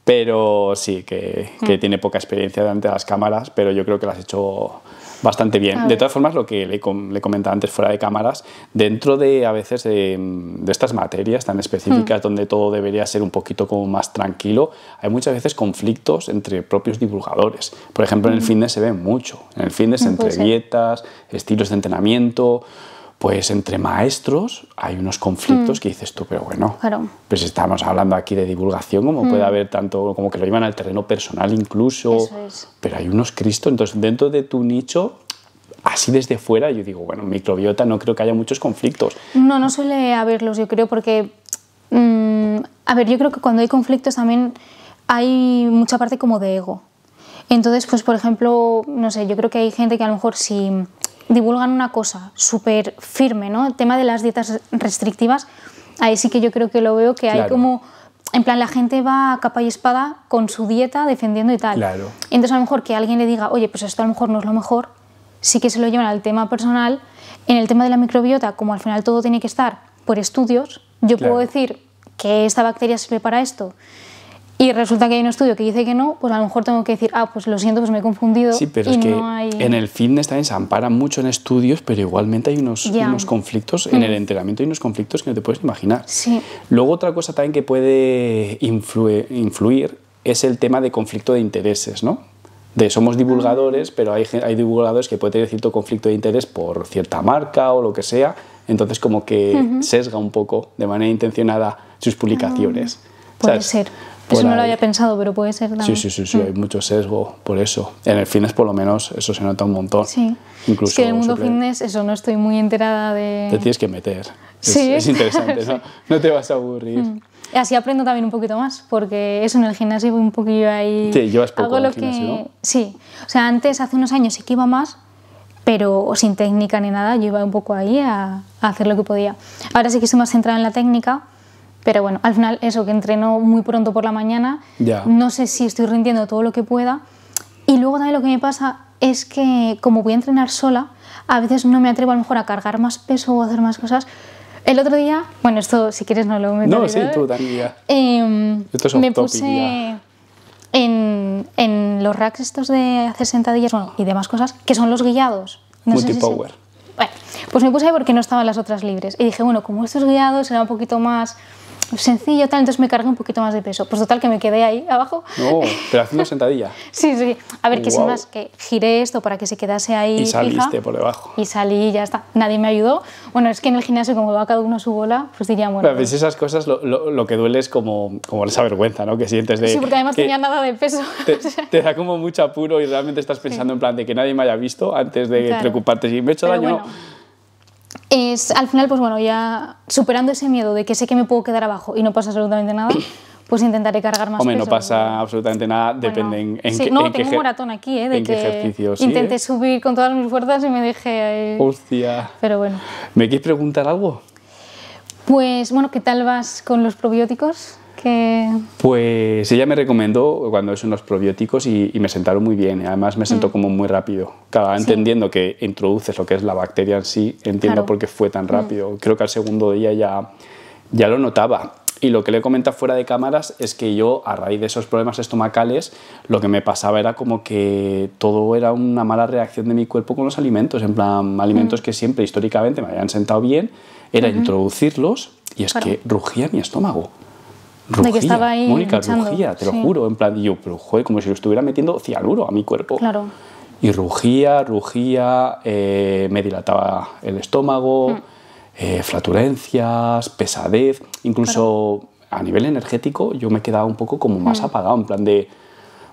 pero sí, que, mm. tiene poca experiencia delante de las cámaras, pero yo creo que las has hecho bastante bien. De todas formas, lo que le, le, comentaba antes fuera de cámaras, dentro de a veces de, estas materias tan específicas mm. donde todo debería ser un poquito como más tranquilo, hay muchas veces conflictos entre propios divulgadores. Por ejemplo, en el mm. fitness se ve mucho, en el fitness entre dietas, estilos de entrenamiento pues entre maestros hay unos conflictos mm. que dices tú, pero bueno, claro. pues estamos hablando aquí de divulgación, como puede mm. haber tanto, como que lo llevan al terreno personal incluso, pero hay unos cristos, entonces dentro de tu nicho, así desde fuera, yo digo, bueno, microbiota no creo que haya muchos conflictos. No, no suele haberlos, yo creo, porque, mm, a ver, yo creo que cuando hay conflictos también hay mucha parte como de ego. Entonces, pues por ejemplo, no sé, yo creo que hay gente que a lo mejor si... Sí, divulgan una cosa súper firme, ¿no? El tema de las dietas restrictivas, ahí sí que yo creo que lo veo que hay como... En plan, la gente va a capa y espada con su dieta defendiendo y tal. Claro. Entonces, a lo mejor que alguien le diga, oye, pues esto a lo mejor no es lo mejor, sí que se lo llevan al tema personal. En el tema de la microbiota, como al final todo tiene que estar por estudios, yo puedo decir que esta bacteria sirve para esto y resulta que hay un estudio que dice que no, pues a lo mejor tengo que decir, ah, pues lo siento, pues me he confundido. Sí, pero es que en el fitness también se ampara mucho en estudios, pero igualmente hay unos, unos conflictos, en el mm. entrenamiento hay unos conflictos que no te puedes imaginar. Sí. Luego otra cosa también que puede influir, influir es el tema de conflicto de intereses, ¿no? de somos divulgadores, ah. pero hay, hay, divulgadores que pueden tener cierto conflicto de interés por cierta marca o lo que sea, entonces como que sesga un poco de manera intencionada sus publicaciones. Ah, puede ser. Eso no lo había pensado, pero puede ser Sí, sí, sí, hay mm. mucho sesgo por eso. En el fitness, por lo menos, eso se nota un montón. Sí. Incluso es que en el mundo fitness, eso no estoy muy enterada de. Te tienes que meter. Sí. Es, interesante, ¿no? No te vas a aburrir. Mm. Así aprendo también un poquito más, porque eso en el gimnasio un poquillo ahí. Te llevas poco gimnasio, ¿no? Sí. O sea, antes, hace unos años sí que iba más, pero sin técnica ni nada, yo iba un poco ahí a, a hacer lo que podía. Ahora sí que estoy más centrada en la técnica pero bueno, al final eso, que entreno muy pronto por la mañana, ya. no sé si estoy rindiendo todo lo que pueda. Y luego también lo que me pasa es que como voy a entrenar sola, a veces no me atrevo a lo mejor a cargar más peso o hacer más cosas. El otro día, bueno, esto si quieres no lo meto. No, sí, tú también. Eh, em, esto es me puse en, los racks estos de hacer sentadillas y demás cosas, que son los guiados. Multipower. Bueno, pues me puse ahí porque no estaban las otras libres. Y dije, bueno, como estos guiados eran un poquito más sencillo, tal, entonces me cargué un poquito más de peso. Pues total que me quedé ahí abajo. No, pero haciendo sentadilla. sí, sí. A ver, que si más, que giré esto para que se quedase ahí. Y saliste por debajo. Y salí y ya está. Nadie me ayudó. Bueno, es que en el gimnasio, como va cada uno a su bola, pues diría, bueno. Pero veces pues, esas cosas lo, lo, lo, que duele es como, como esa vergüenza, ¿no? Que sientes de. Sí, porque además tenía nada de peso. Te, da como mucho apuro y realmente estás pensando en plan de que nadie me haya visto antes de preocuparte si me he hecho daño es, al final, pues bueno, ya superando ese miedo de que sé que me puedo quedar abajo y no pasa absolutamente nada, pues intentaré cargar más Hombre, no pasa absolutamente nada, depende en, no, tengo maratón aquí, ¿eh? De que intenté subir con todas mis fuerzas y me dije Hostia. Pero bueno. ¿Me quieres preguntar algo? Pues bueno, ¿qué tal vas con los probióticos? Pues ella me recomendó cuando es unos probióticos y, me sentaron muy bien. Además me sentó mm. como muy rápido. Cada entendiendo que introduces lo que es la bacteria en sí, entiendo por qué fue tan mm. rápido. Creo que al segundo día ya, ya lo notaba. Y lo que le comenta fuera de cámaras es que yo, a raíz de esos problemas estomacales, lo que me pasaba era como que todo era una mala reacción de mi cuerpo con los alimentos. En plan, alimentos mm. que siempre históricamente me habían sentado bien, era introducirlos y es que rugía mi estómago. Rugía, estaba ahí Mónica, rugía, te lo juro, en plan, yo, pero como si lo estuviera metiendo cianuro a mi cuerpo. Claro. Y rugía, rugía, eh, me dilataba el estómago, hmm. eh, flatulencias, pesadez, incluso a nivel energético yo me quedaba un poco como más hmm. apagado, en plan de,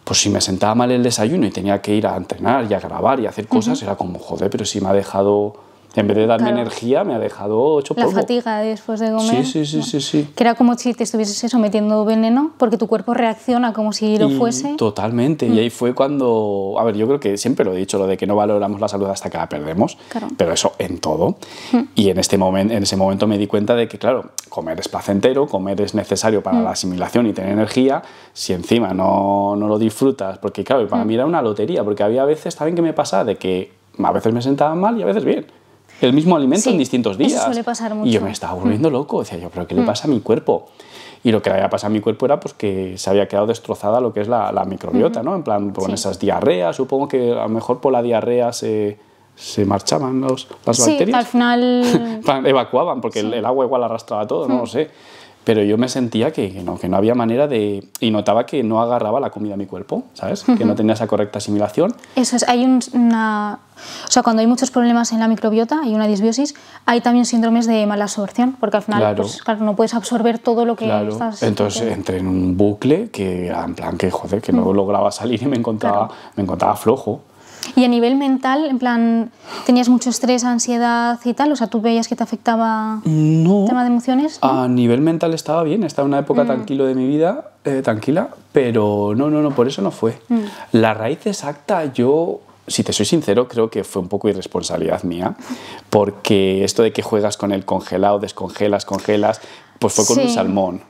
pues si me sentaba mal el desayuno y tenía que ir a entrenar y a grabar y hacer cosas, era como, joder, pero si me ha dejado en vez de darme energía, me ha dejado ocho, La fatiga después de comer. Sí, sí, sí, sí, sí, Que era como si te estuvieses sometiendo veneno, porque tu cuerpo reacciona como si lo fuese. Totalmente. Y mm. ahí fue cuando. A ver, yo creo que siempre lo he dicho, lo de que no valoramos la salud hasta que la perdemos. Claro. Pero eso en todo. Mm. Y en, este momento en ese momento me di cuenta de que, claro, comer es placentero, comer es necesario para mm. la asimilación y tener energía. Si encima no, no lo disfrutas, porque, claro, para mí era una lotería, porque había veces también que me pasaba de que a veces me sentaba mal y a veces bien el mismo alimento en distintos días. Eso suele pasar mucho. Y yo me estaba volviendo mm. loco, decía yo, pero ¿qué le mm. pasa a mi cuerpo? Y lo que le había pasado a mi cuerpo era pues que se había quedado destrozada lo que es la, microbiota, ¿no? En plan, con esas diarreas, supongo que a lo mejor por la diarrea se marchaban los, las sí, bacterias. al final. evacuaban, porque el, agua igual arrastraba todo, no mm. lo sé pero yo me sentía que, no, que no había manera de... y notaba que no agarraba la comida a mi cuerpo, ¿sabes? Que no tenía esa correcta asimilación. Eso es, hay una... O sea, cuando hay muchos problemas en la microbiota, hay una disbiosis, hay también síndromes de mala absorción, porque al final claro, pues, no puedes absorber todo lo que estás... Entonces entré en un bucle que en plan que, joder, que no lograba salir y me encontraba, me encontraba flojo. Y a nivel mental, en plan, ¿tenías mucho estrés, ansiedad y tal? O sea, ¿tú veías que te afectaba el tema de emociones? A nivel mental estaba bien, estaba en una época tranquila mm. tranquilo de mi vida, eh, tranquila, pero no, no, no, por eso no fue. Mm. La raíz exacta, yo si te soy sincero, creo que fue un poco irresponsabilidad mía, porque esto de que juegas con el congelado, descongelas, congelas, pues fue con el un salmón.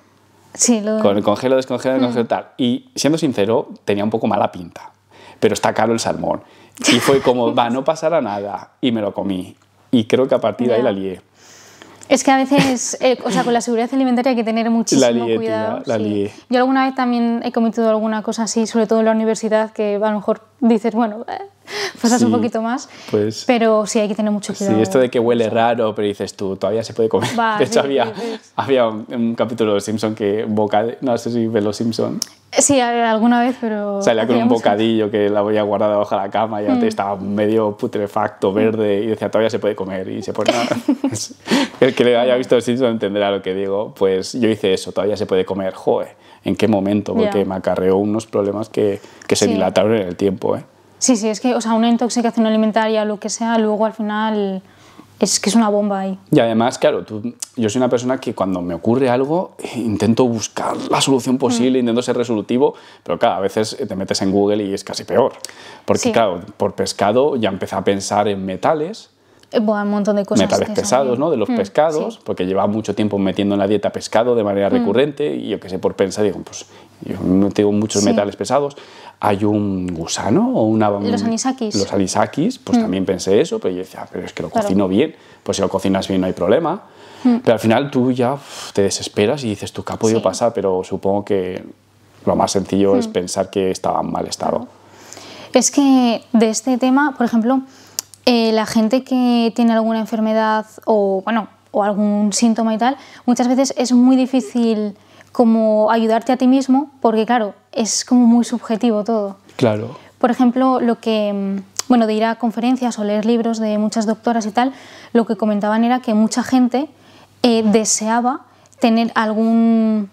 Sí, lo... Con el congelo, descongelo, mm. descongelo, tal. Y siendo sincero, tenía un poco mala pinta, pero está caro el salmón. Y fue como, va, no pasará nada. Y me lo comí. Y creo que a partir de ahí la lié. Es que a veces, eh, o sea, con la seguridad alimentaria hay que tener muchísimo la lié, cuidado. la lié. Yo alguna vez también he cometido alguna cosa así, sobre todo en la universidad, que a lo mejor dices, bueno, eh, pasas un poquito más. Pues pero sí, hay que tener mucho cuidado. Sí, esto de que huele raro, pero dices tú, todavía se puede comer. de hecho, había, había un, capítulo de Simpson que bocadillo, no sé si ves los Simpson. Sí, alguna vez, pero... Salía con un bocadillo que la voy guardar debajo de la cama y mm. estaba medio putrefacto, mm. verde, y decía, todavía se puede comer, y se pone... El que le haya visto Simpson entenderá lo que digo. Pues yo hice eso, todavía se puede comer, joder en qué momento, porque me acarreó unos problemas que, que se dilataron en el tiempo. ¿eh? Sí, sí, es que o sea, una intoxicación alimentaria, lo que sea, luego al final es que es una bomba ahí. Y además, claro, tú, yo soy una persona que cuando me ocurre algo eh, intento buscar la solución posible, mm. intento ser resolutivo, pero claro, a veces te metes en Google y es casi peor. Porque claro, por pescado ya empecé a pensar en metales bueno, un montón de cosas. Metales pesados, ¿no? De los mm, pescados, porque llevaba mucho tiempo metiendo en la dieta pescado de manera mm. recurrente y yo que sé, por pensar, digo, pues yo tengo muchos metales pesados. Hay un gusano o una... Los mm, anisakis. Los anisakis, pues también pensé eso, pero yo decía, pero es que lo cocino bien, pues si lo cocinas bien no hay problema. Pero al final tú ya te desesperas y dices, tú, ¿qué ha podido pasar? Pero supongo que lo más sencillo es pensar que estaba en mal estado. Es que de este tema, por ejemplo, eh, la gente que tiene alguna enfermedad o, bueno, o algún síntoma y tal, muchas veces es muy difícil como ayudarte a ti mismo porque, claro, es como muy subjetivo todo. Claro. Por ejemplo, lo que, mm, bueno, de ir a conferencias o leer libros de muchas doctoras y tal, lo que comentaban era que mucha gente eh, deseaba tener algún...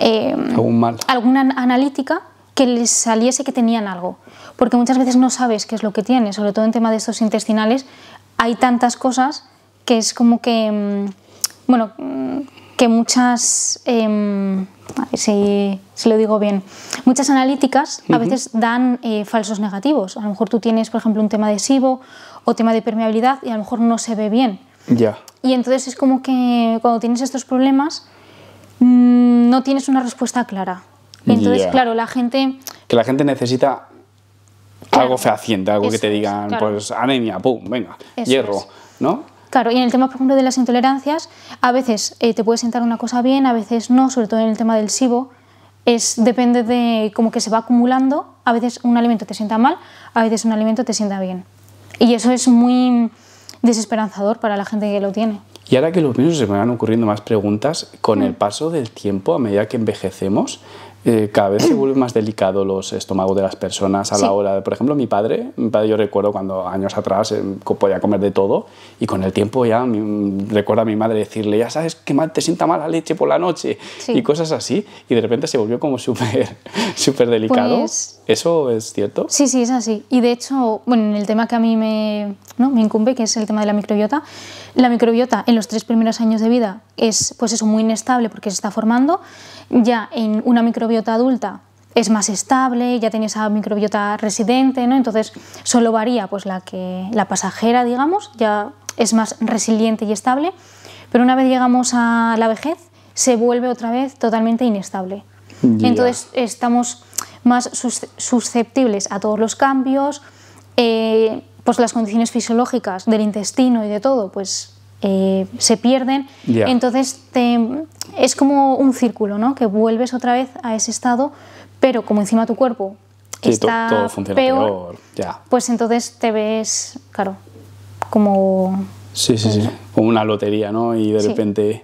Eh, algún mal. Alguna analítica que les saliese que tenían algo porque muchas veces no sabes qué es lo que tienes, sobre todo en tema de estos intestinales, hay tantas cosas que es como que, mm, bueno, mm, que muchas, em, si, lo digo bien, muchas analíticas a veces dan eh, falsos negativos. A lo mejor tú tienes, por ejemplo, un tema adhesivo o tema de permeabilidad y a lo mejor no se ve bien. Ya. Y entonces es como que cuando tienes estos problemas mm, no tienes una respuesta clara. Entonces, claro, la gente... Que la gente necesita algo fehaciente, algo que te digan, pues anemia, pum, venga, hierro, ¿no? Claro, y en el tema, por ejemplo, de las intolerancias, a veces eh, te puede sentar una cosa bien, a veces no, sobre todo en el tema del SIBO, es, depende de cómo que se va acumulando, a veces un alimento te sienta mal, a veces un alimento te sienta bien. Y eso es muy desesperanzador para la gente que lo tiene. Y ahora que los niños se me van ocurriendo más preguntas. Con mm. el paso del tiempo, a medida que envejecemos, eh, cada vez se vuelven más delicados los estómagos de las personas a la hora de, por ejemplo, mi padre, yo recuerdo cuando años atrás eh, podía comer de todo y con el tiempo ya recuerdo a mi madre decirle, ya sabes que mal te sienta mala leche por la noche y cosas así y de repente se volvió como súper súper delicado. Pues ¿Eso es cierto? Sí, sí, es así. Y de hecho, bueno, en el tema que a mí me, ¿no? me incumbe, que es el tema de la microbiota, la microbiota en los tres primeros años de vida es pues eso, muy inestable porque se está formando. Ya en una microbiota adulta es más estable, ya tiene esa microbiota residente, ¿no? Entonces solo varía pues la que la pasajera, digamos, ya es más resiliente y estable, pero una vez llegamos a la vejez se vuelve otra vez totalmente inestable. Entonces estamos más susceptibles a todos los cambios, eh, pues las condiciones fisiológicas del intestino y de todo, pues eh, se pierden. Entonces es como un círculo, ¿no? Que vuelves otra vez a ese estado, pero como encima tu cuerpo está peor, pues entonces te ves, claro, como... Sí, sí, sí, como una lotería, ¿no? Y de repente.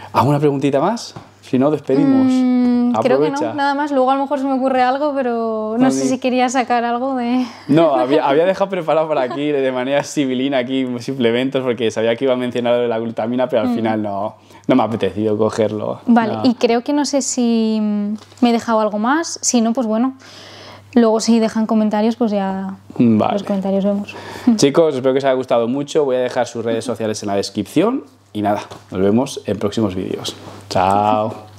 repente... una preguntita más? Si no, despedimos. Mm, Creo que no, nada más. Luego a lo mejor se me ocurre algo, pero no, sé si quería sacar algo de... No, había, dejado preparado para aquí de manera civilina aquí simplemente, porque sabía que iba a mencionar de la glutamina, pero al mm. final no, no me ha apetecido cogerlo. Vale, y creo que no sé si me he dejado algo más. Si no, pues bueno. Luego si dejan comentarios, pues ya los comentarios vemos. Chicos, espero que os haya gustado mucho. Voy a dejar sus redes sociales en la descripción. Y nada, nos vemos en próximos vídeos. Chao.